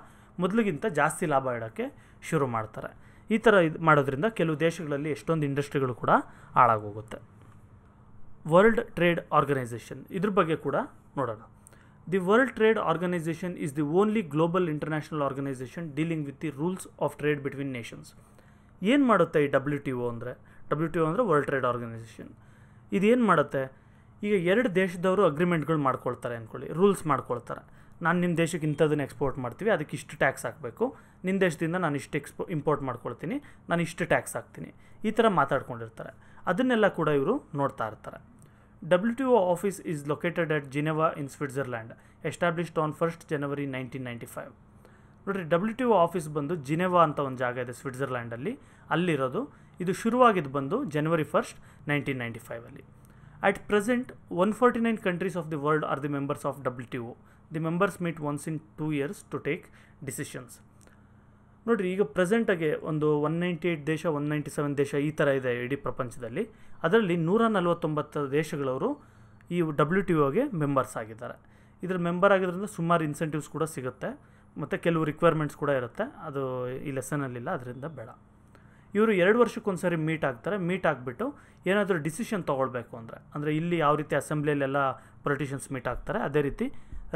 ಮೊದಲಿಗಿಂತ ಜಾಸ್ತಿ ಲಾಭ ಇಡೋಕ್ಕೆ ಶುರು ಮಾಡ್ತಾರೆ ಈ ಥರ ಇದು ಮಾಡೋದ್ರಿಂದ ಕೆಲವು ದೇಶಗಳಲ್ಲಿ ಎಷ್ಟೊಂದು ಇಂಡಸ್ಟ್ರಿಗಳು ಕೂಡ ಹಾಳಾಗೋಗುತ್ತೆ ವರ್ಲ್ಡ್ ಟ್ರೇಡ್ ಆರ್ಗನೈಸೇಷನ್ ಇದ್ರ ಬಗ್ಗೆ ಕೂಡ ನೋಡೋಣ the world trade organisation is the only global international organisation dealing with the rules of trade between nations ಏನು ಮಾಡುತ್ತೆ ಈ ಡಬ್ಲ್ಯೂ ಟಿ ಒ ಅಂದರೆ ಡಬ್ಲ್ಯೂ ಟಿ ಒ ಅಂದರೆ ವರ್ಲ್ಡ್ ಟ್ರೇಡ್ ಆರ್ಗನೈಸೇಷನ್ ಇದೇನು ಮಾಡುತ್ತೆ ಈಗ ಎರಡು ದೇಶದವರು ಅಗ್ರಿಮೆಂಟ್ಗಳು ಮಾಡ್ಕೊಳ್ತಾರೆ ಅಂದ್ಕೊಳ್ಳಿ ರೂಲ್ಸ್ ಮಾಡ್ಕೊಳ್ತಾರೆ ನಾನು ನಿಮ್ಮ ದೇಶಕ್ಕೆ ಇಂಥದ್ದನ್ನು ಎಕ್ಸ್ಪೋರ್ಟ್ ಮಾಡ್ತೀವಿ ಅದಕ್ಕೆ ಇಷ್ಟು ಟ್ಯಾಕ್ಸ್ ಹಾಕಬೇಕು ನಿಮ್ಮ ದೇಶದಿಂದ ನಾನು ಇಷ್ಟು ಎಕ್ಸ್ಪೋ ಇಂಪೋರ್ಟ್ ಮಾಡ್ಕೊಳ್ತೀನಿ ನಾನು ಇಷ್ಟು ಟ್ಯಾಕ್ಸ್ ಹಾಕ್ತೀನಿ ಈ ಥರ ಮಾತಾಡ್ಕೊಂಡಿರ್ತಾರೆ ಅದನ್ನೆಲ್ಲ ಕೂಡ ಇವರು ನೋಡ್ತಾ ಇರ್ತಾರೆ W T O office is located at Geneva in Switzerland established on first January nineteen ninety five ನೋಡಿರಿ ಡಬ್ಲ್ಯೂ ಟಿ ಒ ಆಫೀಸ್ ಬಂದು ಜಿನೆವಾ ಅಂತ ಒಂದು ಜಾಗ ಇದೆ ಸ್ವಿಟ್ಜರ್ಲ್ಯಾಂಡಲ್ಲಿ ಅಲ್ಲಿರೋದು ಇದು ಶುರುವಾಗಿದ್ದು ಬಂದು ಜನವರಿ ಫಸ್ಟ್ ನೈನ್ಟೀನ್ ನೈಂಟಿ ಫೈವಲ್ಲಿ At present, 149 countries of the world are the members of WTO. The members meet once in two years to take decisions ನೋಡಿರಿ ಈಗ ಪ್ರೆಸೆಂಟಾಗೆ ಒಂದು ಒನ್ ನೈಂಟಿ ಏಯ್ಟ್ ದೇಶ ಒನ್ ನೈಂಟಿ ಸೆವೆನ್ ದೇಶ ಈ ಥರ ಇದೆ ಇಡೀ ಪ್ರಪಂಚದಲ್ಲಿ ಅದರಲ್ಲಿ ನೂರ ನಲವತ್ತೊಂಬತ್ತು ದೇಶಗಳವರು ಈ ಡಬ್ಲ್ಯೂ ಟಿ ಒಗೆ ಮೆಂಬರ್ಸ್ ಆಗಿದ್ದಾರೆ ಇದರ ಮೆಂಬರ್ ಆಗಿದ್ದರಿಂದ ಸುಮಾರು ಇನ್ಸೆಂಟಿವ್ಸ್ ಕೂಡ ಸಿಗುತ್ತೆ ಮತ್ತು ಕೆಲವು ರಿಕ್ವೈರ್ಮೆಂಟ್ಸ್ ಕೂಡ ಇರುತ್ತೆ ಅದು ಈ ಲೆಸನಲ್ಲಿಲ್ಲ ಅದರಿಂದ ಬೇಡ ಇವರು ಎರಡು ವರ್ಷಕ್ಕೊಂದ್ಸರಿ ಮೀಟ್ ಆಗ್ತಾರೆ ಮೀಟ್ ಆಗಿಬಿಟ್ಟು ಏನಾದರೂ ಡಿಸಿಷನ್ ತೊಗೊಳ್ಬೇಕು ಅಂದರೆ ಅಂದರೆ ಇಲ್ಲಿ ಯಾವ ರೀತಿ ಅಸೆಂಬ್ಲಿಯಲ್ಲೆಲ್ಲ ಪೊಲಿಟಿಷಿಯನ್ಸ್ ಮೀಟ್ ಆಗ್ತಾರೆ ಅದೇ ರೀತಿ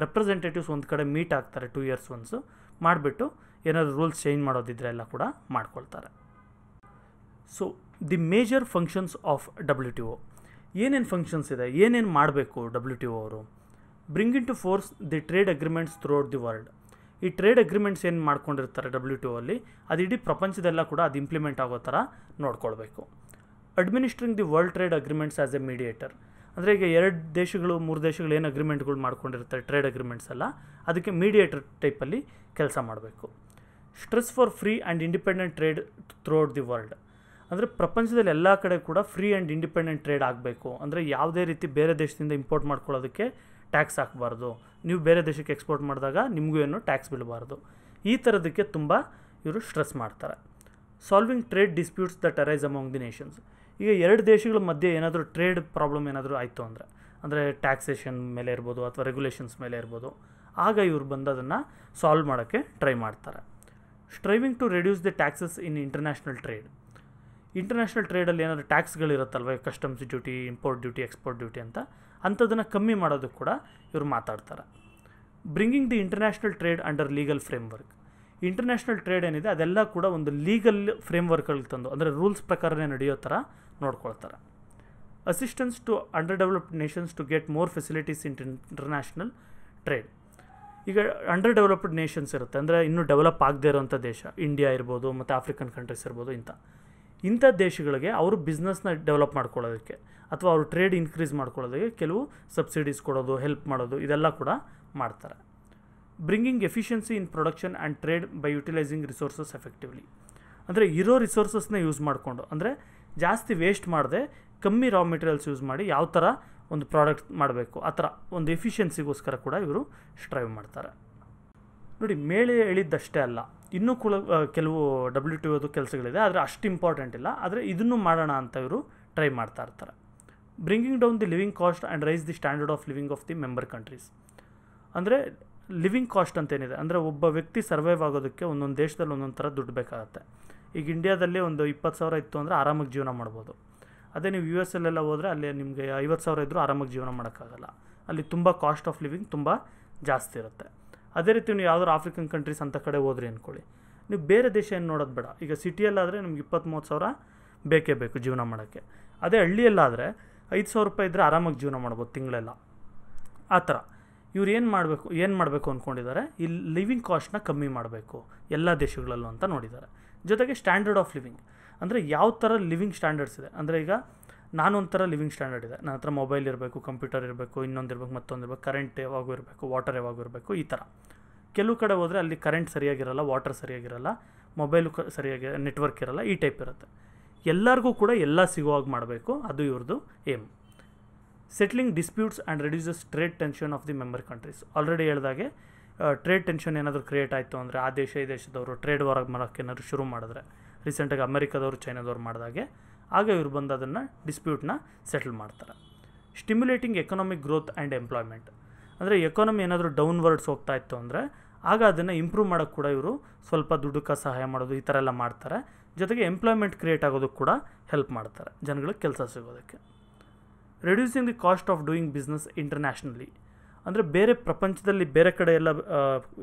ರೆಪ್ರೆಸೆಂಟೇಟಿವ್ಸ್ ಒಂದು ಕಡೆ ಮೀಟ್ ಆಗ್ತಾರೆ ಟೂ ಇಯರ್ಸ್ ಒನ್ಸು ಮಾಡಿಬಿಟ್ಟು ಏನಾದರೂ ರೂಲ್ಸ್ ಚೇಂಜ್ ಮಾಡೋದಿದ್ರೆ ಎಲ್ಲ ಕೂಡ ಮಾಡ್ಕೊಳ್ತಾರೆ so the major functions of W T O ಏನೇನು ಫಂಕ್ಷನ್ಸ್ ಇದೆ ಏನೇನು ಮಾಡಬೇಕು ಡಬ್ಲ್ಯೂ ಟಿ ಒ ಅವರು bring to force the trade agreements throughout the world ಈ ಟ್ರೇಡ್ ಅಗ್ರಿಮೆಂಟ್ಸ್ ಏನು ಮಾಡ್ಕೊಂಡಿರ್ತಾರೆ ಡಬ್ಲ್ಯೂ ಟಿ ಅಲ್ಲಿ ಅದು ಇಡೀ ಪ್ರಪಂಚದೆಲ್ಲ ಕೂಡ ಅದು ಇಂಪ್ಲಿಮೆಂಟ್ ಆಗೋ ಥರ ನೋಡ್ಕೊಳ್ಬೇಕು administering the world trade agreements as a mediator ಅಂದರೆ ಈಗ ಎರಡು ದೇಶಗಳು ಮೂರು ದೇಶಗಳು ಏನು ಅಗ್ರಿಮೆಂಟ್ಗಳು ಮಾಡ್ಕೊಂಡಿರ್ತಾರೆ ಟ್ರೇಡ್ ಅಗ್ರಿಮೆಂಟ್ಸ್ ಎಲ್ಲ ಅದಕ್ಕೆ ಮೀಡಿಯೇಟರ್ ಟೈಪಲ್ಲಿ ಕೆಲಸ ಮಾಡಬೇಕು stress for free and independent trade throughout the world ಅಂದರೆ ಪ್ರಪಂಚದಲ್ಲಿ ಎಲ್ಲ ಕಡೆ ಕೂಡ ಫ್ರೀ ಆ್ಯಂಡ್ ಇಂಡಿಪೆಂಡೆಂಟ್ ಟ್ರೇಡ್ ಆಗಬೇಕು ಅಂದರೆ ಯಾವುದೇ ರೀತಿ ಬೇರೆ ದೇಶದಿಂದ ಇಂಪೋರ್ಟ್ ಮಾಡ್ಕೊಳ್ಳೋದಕ್ಕೆ ಟ್ಯಾಕ್ಸ್ ಹಾಕಬಾರ್ದು ನೀವು ಬೇರೆ ದೇಶಕ್ಕೆ ಎಕ್ಸ್ಪೋರ್ಟ್ ಮಾಡಿದಾಗ ನಿಮಗೂ ಏನು ಟ್ಯಾಕ್ಸ್ ಬೀಳಬಾರ್ದು ಈ ಥರದಕ್ಕೆ ತುಂಬ ಇವರು ಸ್ಟ್ರೆಸ್ ಮಾಡ್ತಾರೆ solving trade disputes that arise among the nations ಈಗ ಎರಡು ದೇಶಗಳ ಮಧ್ಯೆ ಏನಾದರೂ ಟ್ರೇಡ್ ಪ್ರಾಬ್ಲಮ್ ಏನಾದರೂ ಆಯಿತು ಅಂದರೆ ಅಂದರೆ ಟ್ಯಾಕ್ಸೇಷನ್ ಮೇಲೆ ಇರ್ಬೋದು ಅಥವಾ ರೆಗ್ಯುಲೇಷನ್ಸ್ ಮೇಲೆ ಇರ್ಬೋದು ಆಗ ಇವ್ರು ಬಂದು ಅದನ್ನು ಸಾಲ್ವ್ ಮಾಡೋಕ್ಕೆ ಟ್ರೈ ಮಾಡ್ತಾರೆ striving to reduce the taxes in international trade international ಟ್ರೇಡಲ್ಲಿ ಏನಾದರೂ ಟ್ಯಾಕ್ಸ್ಗಳಿರುತ್ತಲ್ವ customs duty import duty export duty ಅಂತ ಅಂಥದನ್ನು ಕಮ್ಮಿ ಮಾಡೋದು ಕೂಡ ಇವರು ಮಾತಾಡ್ತಾರೆ bringing the international trade under legal framework international trade ಏನಿದೆ ಅದೆಲ್ಲ ಕೂಡ ಒಂದು ಲೀಗಲ್ ಫ್ರೇಮ್ವರ್ಕ್ಗಳಿಗೆ ತಂದು ಅಂದರೆ ರೂಲ್ಸ್ ಪ್ರಕಾರನೇ ನಡೆಯೋ ಥರ ನೋಡ್ಕೊಳ್ತಾರೆ assistance to underdeveloped nations to get more facilities in international trade ಈಗ ಅಂಡರ್ ಡೆವಲಪ್ಡ್ ನೇಷನ್ಸ್ ಇರುತ್ತೆ ಅಂದರೆ ಇನ್ನೂ ಡೆವಲಪ್ ಆಗದೇ ಇರೋಂಥ ದೇಶ ಇಂಡಿಯಾ ಇರ್ಬೋದು ಮತ್ತು ಆಫ್ರಿಕನ್ ಕಂಟ್ರೀಸ್ ಇರ್ಬೋದು ಇಂಥ ಇಂಥ ದೇಶಗಳಿಗೆ ಅವರು ಬಿಸ್ನೆಸ್ನ ಡೆವಲಪ್ ಮಾಡ್ಕೊಳ್ಳೋದಕ್ಕೆ ಅಥವಾ ಅವರು ಟ್ರೇಡ್ ಇನ್ಕ್ರೀಸ್ ಮಾಡ್ಕೊಳ್ಳೋದಕ್ಕೆ ಕೆಲವು ಸಬ್ಸಿಡೀಸ್ ಕೊಡೋದು ಹೆಲ್ಪ್ ಮಾಡೋದು ಇದೆಲ್ಲ ಕೂಡ ಮಾಡ್ತಾರೆ bringing efficiency in production and trade by utilising resources effectively ಅಂದರೆ ಇರೋ ರಿಸೋರ್ಸಸ್ನ ಯೂಸ್ ಮಾಡಿಕೊಂಡು ಅಂದರೆ ಜಾಸ್ತಿ ವೇಸ್ಟ್ ಮಾಡದೆ ಕಮ್ಮಿ ರಾ ಮೆಟೀರಿಯಲ್ಸ್ ಯೂಸ್ ಮಾಡಿ ಯಾವ ಥರ ಒಂದು ಪ್ರಾಡಕ್ಟ್ ಮಾಡಬೇಕು ಆ ಥರ ಒಂದು ಎಫಿಷಿಯನ್ಸಿಗೋಸ್ಕರ ಕೂಡ ಇವರು ಸ್ಟ್ರೈವ್ ಮಾಡ್ತಾರೆ ನೋಡಿ ಮೇಲೆ ಹೇಳಿದ್ದಷ್ಟೇ ಅಲ್ಲ ಇನ್ನೂ ಕೂಡ ಕೆಲವು ಡಬ್ಲ್ಯೂ ಟಿ ಓದು ಕೆಲಸಗಳಿದೆ ಆದರೆ ಅಷ್ಟು ಇಂಪಾರ್ಟೆಂಟ್ ಇಲ್ಲ ಆದರೆ ಇದನ್ನು ಮಾಡೋಣ ಅಂತ ಇವರು ಟ್ರೈ ಮಾಡ್ತಾ ಇರ್ತಾರೆ bringing down the living cost and raise the standard of living of the member countries ಅಂದರೆ ಲಿವಿಂಗ್ ಕಾಸ್ಟ್ ಅಂತೇನಿದೆ ಅಂದರೆ ಒಬ್ಬ ವ್ಯಕ್ತಿ ಸರ್ವೈವ್ ಆಗೋದಕ್ಕೆ ಒಂದೊಂದು ದೇಶದಲ್ಲಿ ಒಂದೊಂದು ಥರ ದುಡ್ಡು ಬೇಕಾಗುತ್ತೆ ಈಗ ಇಂಡಿಯಾದಲ್ಲಿ ಒಂದು ಇಪ್ಪತ್ತು ಸಾವಿರ ಇತ್ತು ಅಂದರೆ ಆರಾಮಾಗಿ ಜೀವನ ಮಾಡ್ಬೋದು ಅದೇ ನೀವು ಯು ಎಸ್ ಎಲ್ಲೆಲ್ಲ ಹೋದರೆ ಅಲ್ಲಿ ನಿಮಗೆ ಐವತ್ತು ಸಾವಿರ ಇದ್ದರೂ ಆರಾಮಾಗಿ ಜೀವನ ಮಾಡೋಕ್ಕಾಗಲ್ಲ ಅಲ್ಲಿ ತುಂಬ ಕಾಸ್ಟ್ ಆಫ್ ಲಿವಿಂಗ್ ತುಂಬ ಜಾಸ್ತಿ ಇರುತ್ತೆ ಅದೇ ರೀತಿ ನೀವು ಯಾವ್ದಾದ್ರು ಆಫ್ರಿಕನ್ ಕಂಟ್ರೀಸ್ ಅಂತ ಕಡೆ ಹೋದ್ರಿ ಅಂದ್ಕೊಳ್ಳಿ ನೀವು ಬೇರೆ ದೇಶ ಏನು ನೋಡೋದು ಬೇಡ ಈಗ ಸಿಟಿಯಲ್ಲಾದರೆ ನಿಮ್ಗೆ ಇಪ್ಪತ್ತು ಸಾವಿರ ಬೇಕೇ ಬೇಕು ಜೀವನ ಮಾಡೋಕ್ಕೆ ಅದೇ ಹಳ್ಳಿಯಲ್ಲಾದರೆ ಐದು ಸಾವಿರ ರೂಪಾಯಿ ಇದ್ದರೆ ಆರಾಮಾಗಿ ಜೀವನ ಮಾಡ್ಬೋದು ತಿಂಗಳೆಲ್ಲ ಆ ಥರ ಇವ್ರು ಏನು ಮಾಡಬೇಕು ಏನು ಮಾಡಬೇಕು ಅಂದ್ಕೊಂಡಿದ್ದಾರೆ ಇಲ್ಲಿ ಲಿವಿಂಗ್ ಕಾಸ್ಟ್ನ ಕಮ್ಮಿ ಮಾಡಬೇಕು ಎಲ್ಲ ದೇಶಗಳಲ್ಲೂ ಅಂತ ನೋಡಿದ್ದಾರೆ ಜೊತೆಗೆ ಸ್ಟ್ಯಾಂಡರ್ಡ್ ಆಫ್ ಲಿವಿಂಗ್ ಅಂದರೆ ಯಾವ ಥರ ಲಿವಿಂಗ್ ಸ್ಟ್ಯಾಂಡರ್ಡ್ಸ್ ಇದೆ ಅಂದರೆ ಈಗ ನಾನೊಂಥರ ಲಿವಿಂಗ್ ಸ್ಟ್ಯಾಂಡರ್ಡ್ ಇದೆ ನನ್ನ ಹತ್ರ ಮೊಬೈಲ್ ಇರಬೇಕು ಕಂಪ್ಯೂಟರ್ ಇರಬೇಕು ಇನ್ನೊಂದು ಇರಬೇಕು ಮತ್ತೊಂದು ಇರಬೇಕು ಕರೆಂಟ್ ಯಾವಾಗೂ ಇರಬೇಕು ವಾಟರ್ ಯಾವಾಗೂ ಇರಬೇಕು ಈ ಥರ ಕೆಲವು ಕಡೆ ಹೋದರೆ ಅಲ್ಲಿ ಕರೆಂಟ್ ಸರಿಯಾಗಿರಲ್ಲ ವಾಟರ್ ಸರಿಯಾಗಿರಲ್ಲ ಮೊಬೈಲು ಕ ಸರಿಯಾಗಿ ನೆಟ್ವರ್ಕ್ ಇರಲ್ಲ ಈ ಟೈಪ್ ಇರುತ್ತೆ ಎಲ್ಲರಿಗೂ ಕೂಡ ಎಲ್ಲ ಸಿಗುವಾಗ ಮಾಡಬೇಕು ಅದು ಇವ್ರದ್ದು aim settling disputes and reduces trade tension of the member countries already ಹೇಳ್ದಾಗೆ ಟ್ರೇಡ್ ಟೆನ್ಷನ್ ಏನಾದರೂ ಕ್ರಿಯೇಟ್ ಆಯಿತು ಅಂದರೆ ಆ ದೇಶ ಈ ದೇಶದವರು ಟ್ರೇಡ್ ವಾರ್ ಮಾಡೋಕ್ಕೆ ಏನಾದರೂ ಶುರು ಮಾಡಿದ್ರೆ ರೀಸೆಂಟಾಗಿ ಅಮೆರಿಕದವರು ಚೈನಾದವ್ರು ಮಾಡಿದಾಗೆ ಆಗ ಇವರು ಬಂದು ಅದನ್ನು ಡಿಸ್ಪ್ಯೂಟ್ನ ಸೆಟಲ್ ಮಾಡ್ತಾರೆ stimulating economic growth and employment ಅಂದರೆ ಎಕಾನಮಿ ಏನಾದರೂ ಡೌನ್ವರ್ಡ್ಸ್ ಹೋಗ್ತಾ ಇತ್ತು ಅಂದರೆ ಆಗ ಅದನ್ನು ಇಂಪ್ರೂವ್ ಮಾಡೋಕ್ಕೆ ಕೂಡ ಇವರು ಸ್ವಲ್ಪ ದುಡ್ಡುಕ ಸಹಾಯ ಮಾಡೋದು ಈ ಥರ ಎಲ್ಲ ಮಾಡ್ತಾರೆ ಜೊತೆಗೆ ಎಂಪ್ಲಾಯ್ಮೆಂಟ್ ಕ್ರಿಯೇಟ್ ಆಗೋದಕ್ಕೆ ಕೂಡ ಹೆಲ್ಪ್ ಮಾಡ್ತಾರೆ ಜನಗಳಿಗೆ ಕೆಲಸ ಸಿಗೋದಕ್ಕೆ reducing the cost of doing business internationally ಅಂದರೆ ಬೇರೆ ಪ್ರಪಂಚದಲ್ಲಿ ಬೇರೆ ಕಡೆ ಎಲ್ಲ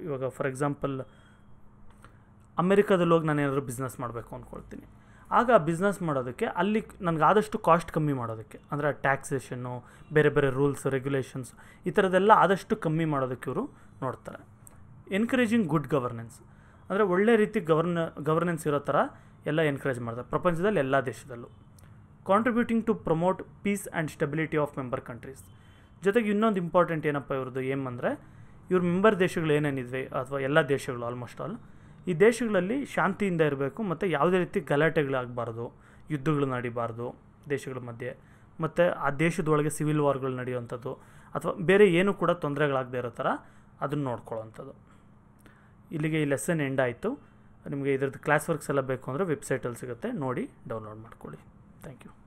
ಇವಾಗ ಫಾರ್ ಎಕ್ಸಾಂಪಲ್ ಅಮೇರಿಕಾದಲ್ಲಿ ಹೋಗಿ ನಾನು ಏನಾದರೂ ಬಿಸ್ನೆಸ್ ಮಾಡಬೇಕು ಅಂದ್ಕೊಳ್ತೀನಿ ಆಗ ಬಿಸ್ನೆಸ್ ಮಾಡೋದಕ್ಕೆ ಅಲ್ಲಿ ನನಗೆ ಆದಷ್ಟು ಕಾಸ್ಟ್ ಕಮ್ಮಿ ಮಾಡೋದಕ್ಕೆ ಅಂದರೆ ಟ್ಯಾಕ್ಸೇಷನ್ನು ಬೇರೆ ಬೇರೆ ರೂಲ್ಸ್ ರೆಗ್ಯುಲೇಷನ್ಸ್ ಈ ಥರದ್ದೆಲ್ಲ ಆದಷ್ಟು ಕಮ್ಮಿ ಮಾಡೋದಕ್ಕೆ ಇವರು ನೋಡ್ತಾರೆ ಎನ್ಕರೇಜಿಂಗ್ ಗುಡ್ ಗವರ್ನೆನ್ಸ್ ಅಂದರೆ ಒಳ್ಳೆ ರೀತಿ ಗವರ್ನ ಗವರ್ನೆನ್ಸ್ ಇರೋ ಥರ ಎಲ್ಲ ಎನ್ಕರೇಜ್ ಮಾಡ್ತಾರೆ ಪ್ರಪಂಚದಲ್ಲಿ ಎಲ್ಲ ದೇಶದಲ್ಲೂ contributing to promote peace and stability of member countries ಜೊತೆಗೆ ಇನ್ನೊಂದು ಇಂಪಾರ್ಟೆಂಟ್ ಏನಪ್ಪ ಇವ್ರದ್ದು ಏಮ್ ಅಂದರೆ ಇವ್ರ ಮೆಂಬರ್ ದೇಶಗಳು ಏನೇನಿದ್ವಿ ಅಥವಾ ಎಲ್ಲ ದೇಶಗಳು ಆಲ್ಮೋಸ್ಟ್ ಆಲ್ ಈ ದೇಶಗಳಲ್ಲಿ ಶಾಂತಿಯಿಂದ ಇರಬೇಕು ಮತ್ತು ಯಾವುದೇ ರೀತಿ ಗಲಾಟೆಗಳಾಗಬಾರ್ದು ಯುದ್ಧಗಳು ನಡಿಬಾರ್ದು ದೇಶಗಳ ಮಧ್ಯೆ ಮತ್ತು ಆ ದೇಶದೊಳಗೆ ಸಿವಿಲ್ ವಾರ್ಗಳು ನಡೆಯುವಂಥದ್ದು ಅಥವಾ ಬೇರೆ ಏನೂ ಕೂಡ ತೊಂದರೆಗಳಾಗದೇ ಇರೋ ಥರ ಅದನ್ನು ನೋಡ್ಕೊಳ್ಳೋವಂಥದ್ದು ಇಲ್ಲಿಗೆ ಈ ಲೆಸನ್ ಎಂಡ್ ಆಯಿತು ನಿಮಗೆ ಇದ್ರದ್ದು ಕ್ಲಾಸ್ ವರ್ಕ್ಸ್ ಎಲ್ಲ ಬೇಕು ಅಂದರೆ ವೆಬ್ಸೈಟಲ್ಲಿ ಸಿಗುತ್ತೆ ನೋಡಿ ಡೌನ್ಲೋಡ್ ಮಾಡ್ಕೊಳ್ಳಿ ಥ್ಯಾಂಕ್ ಯು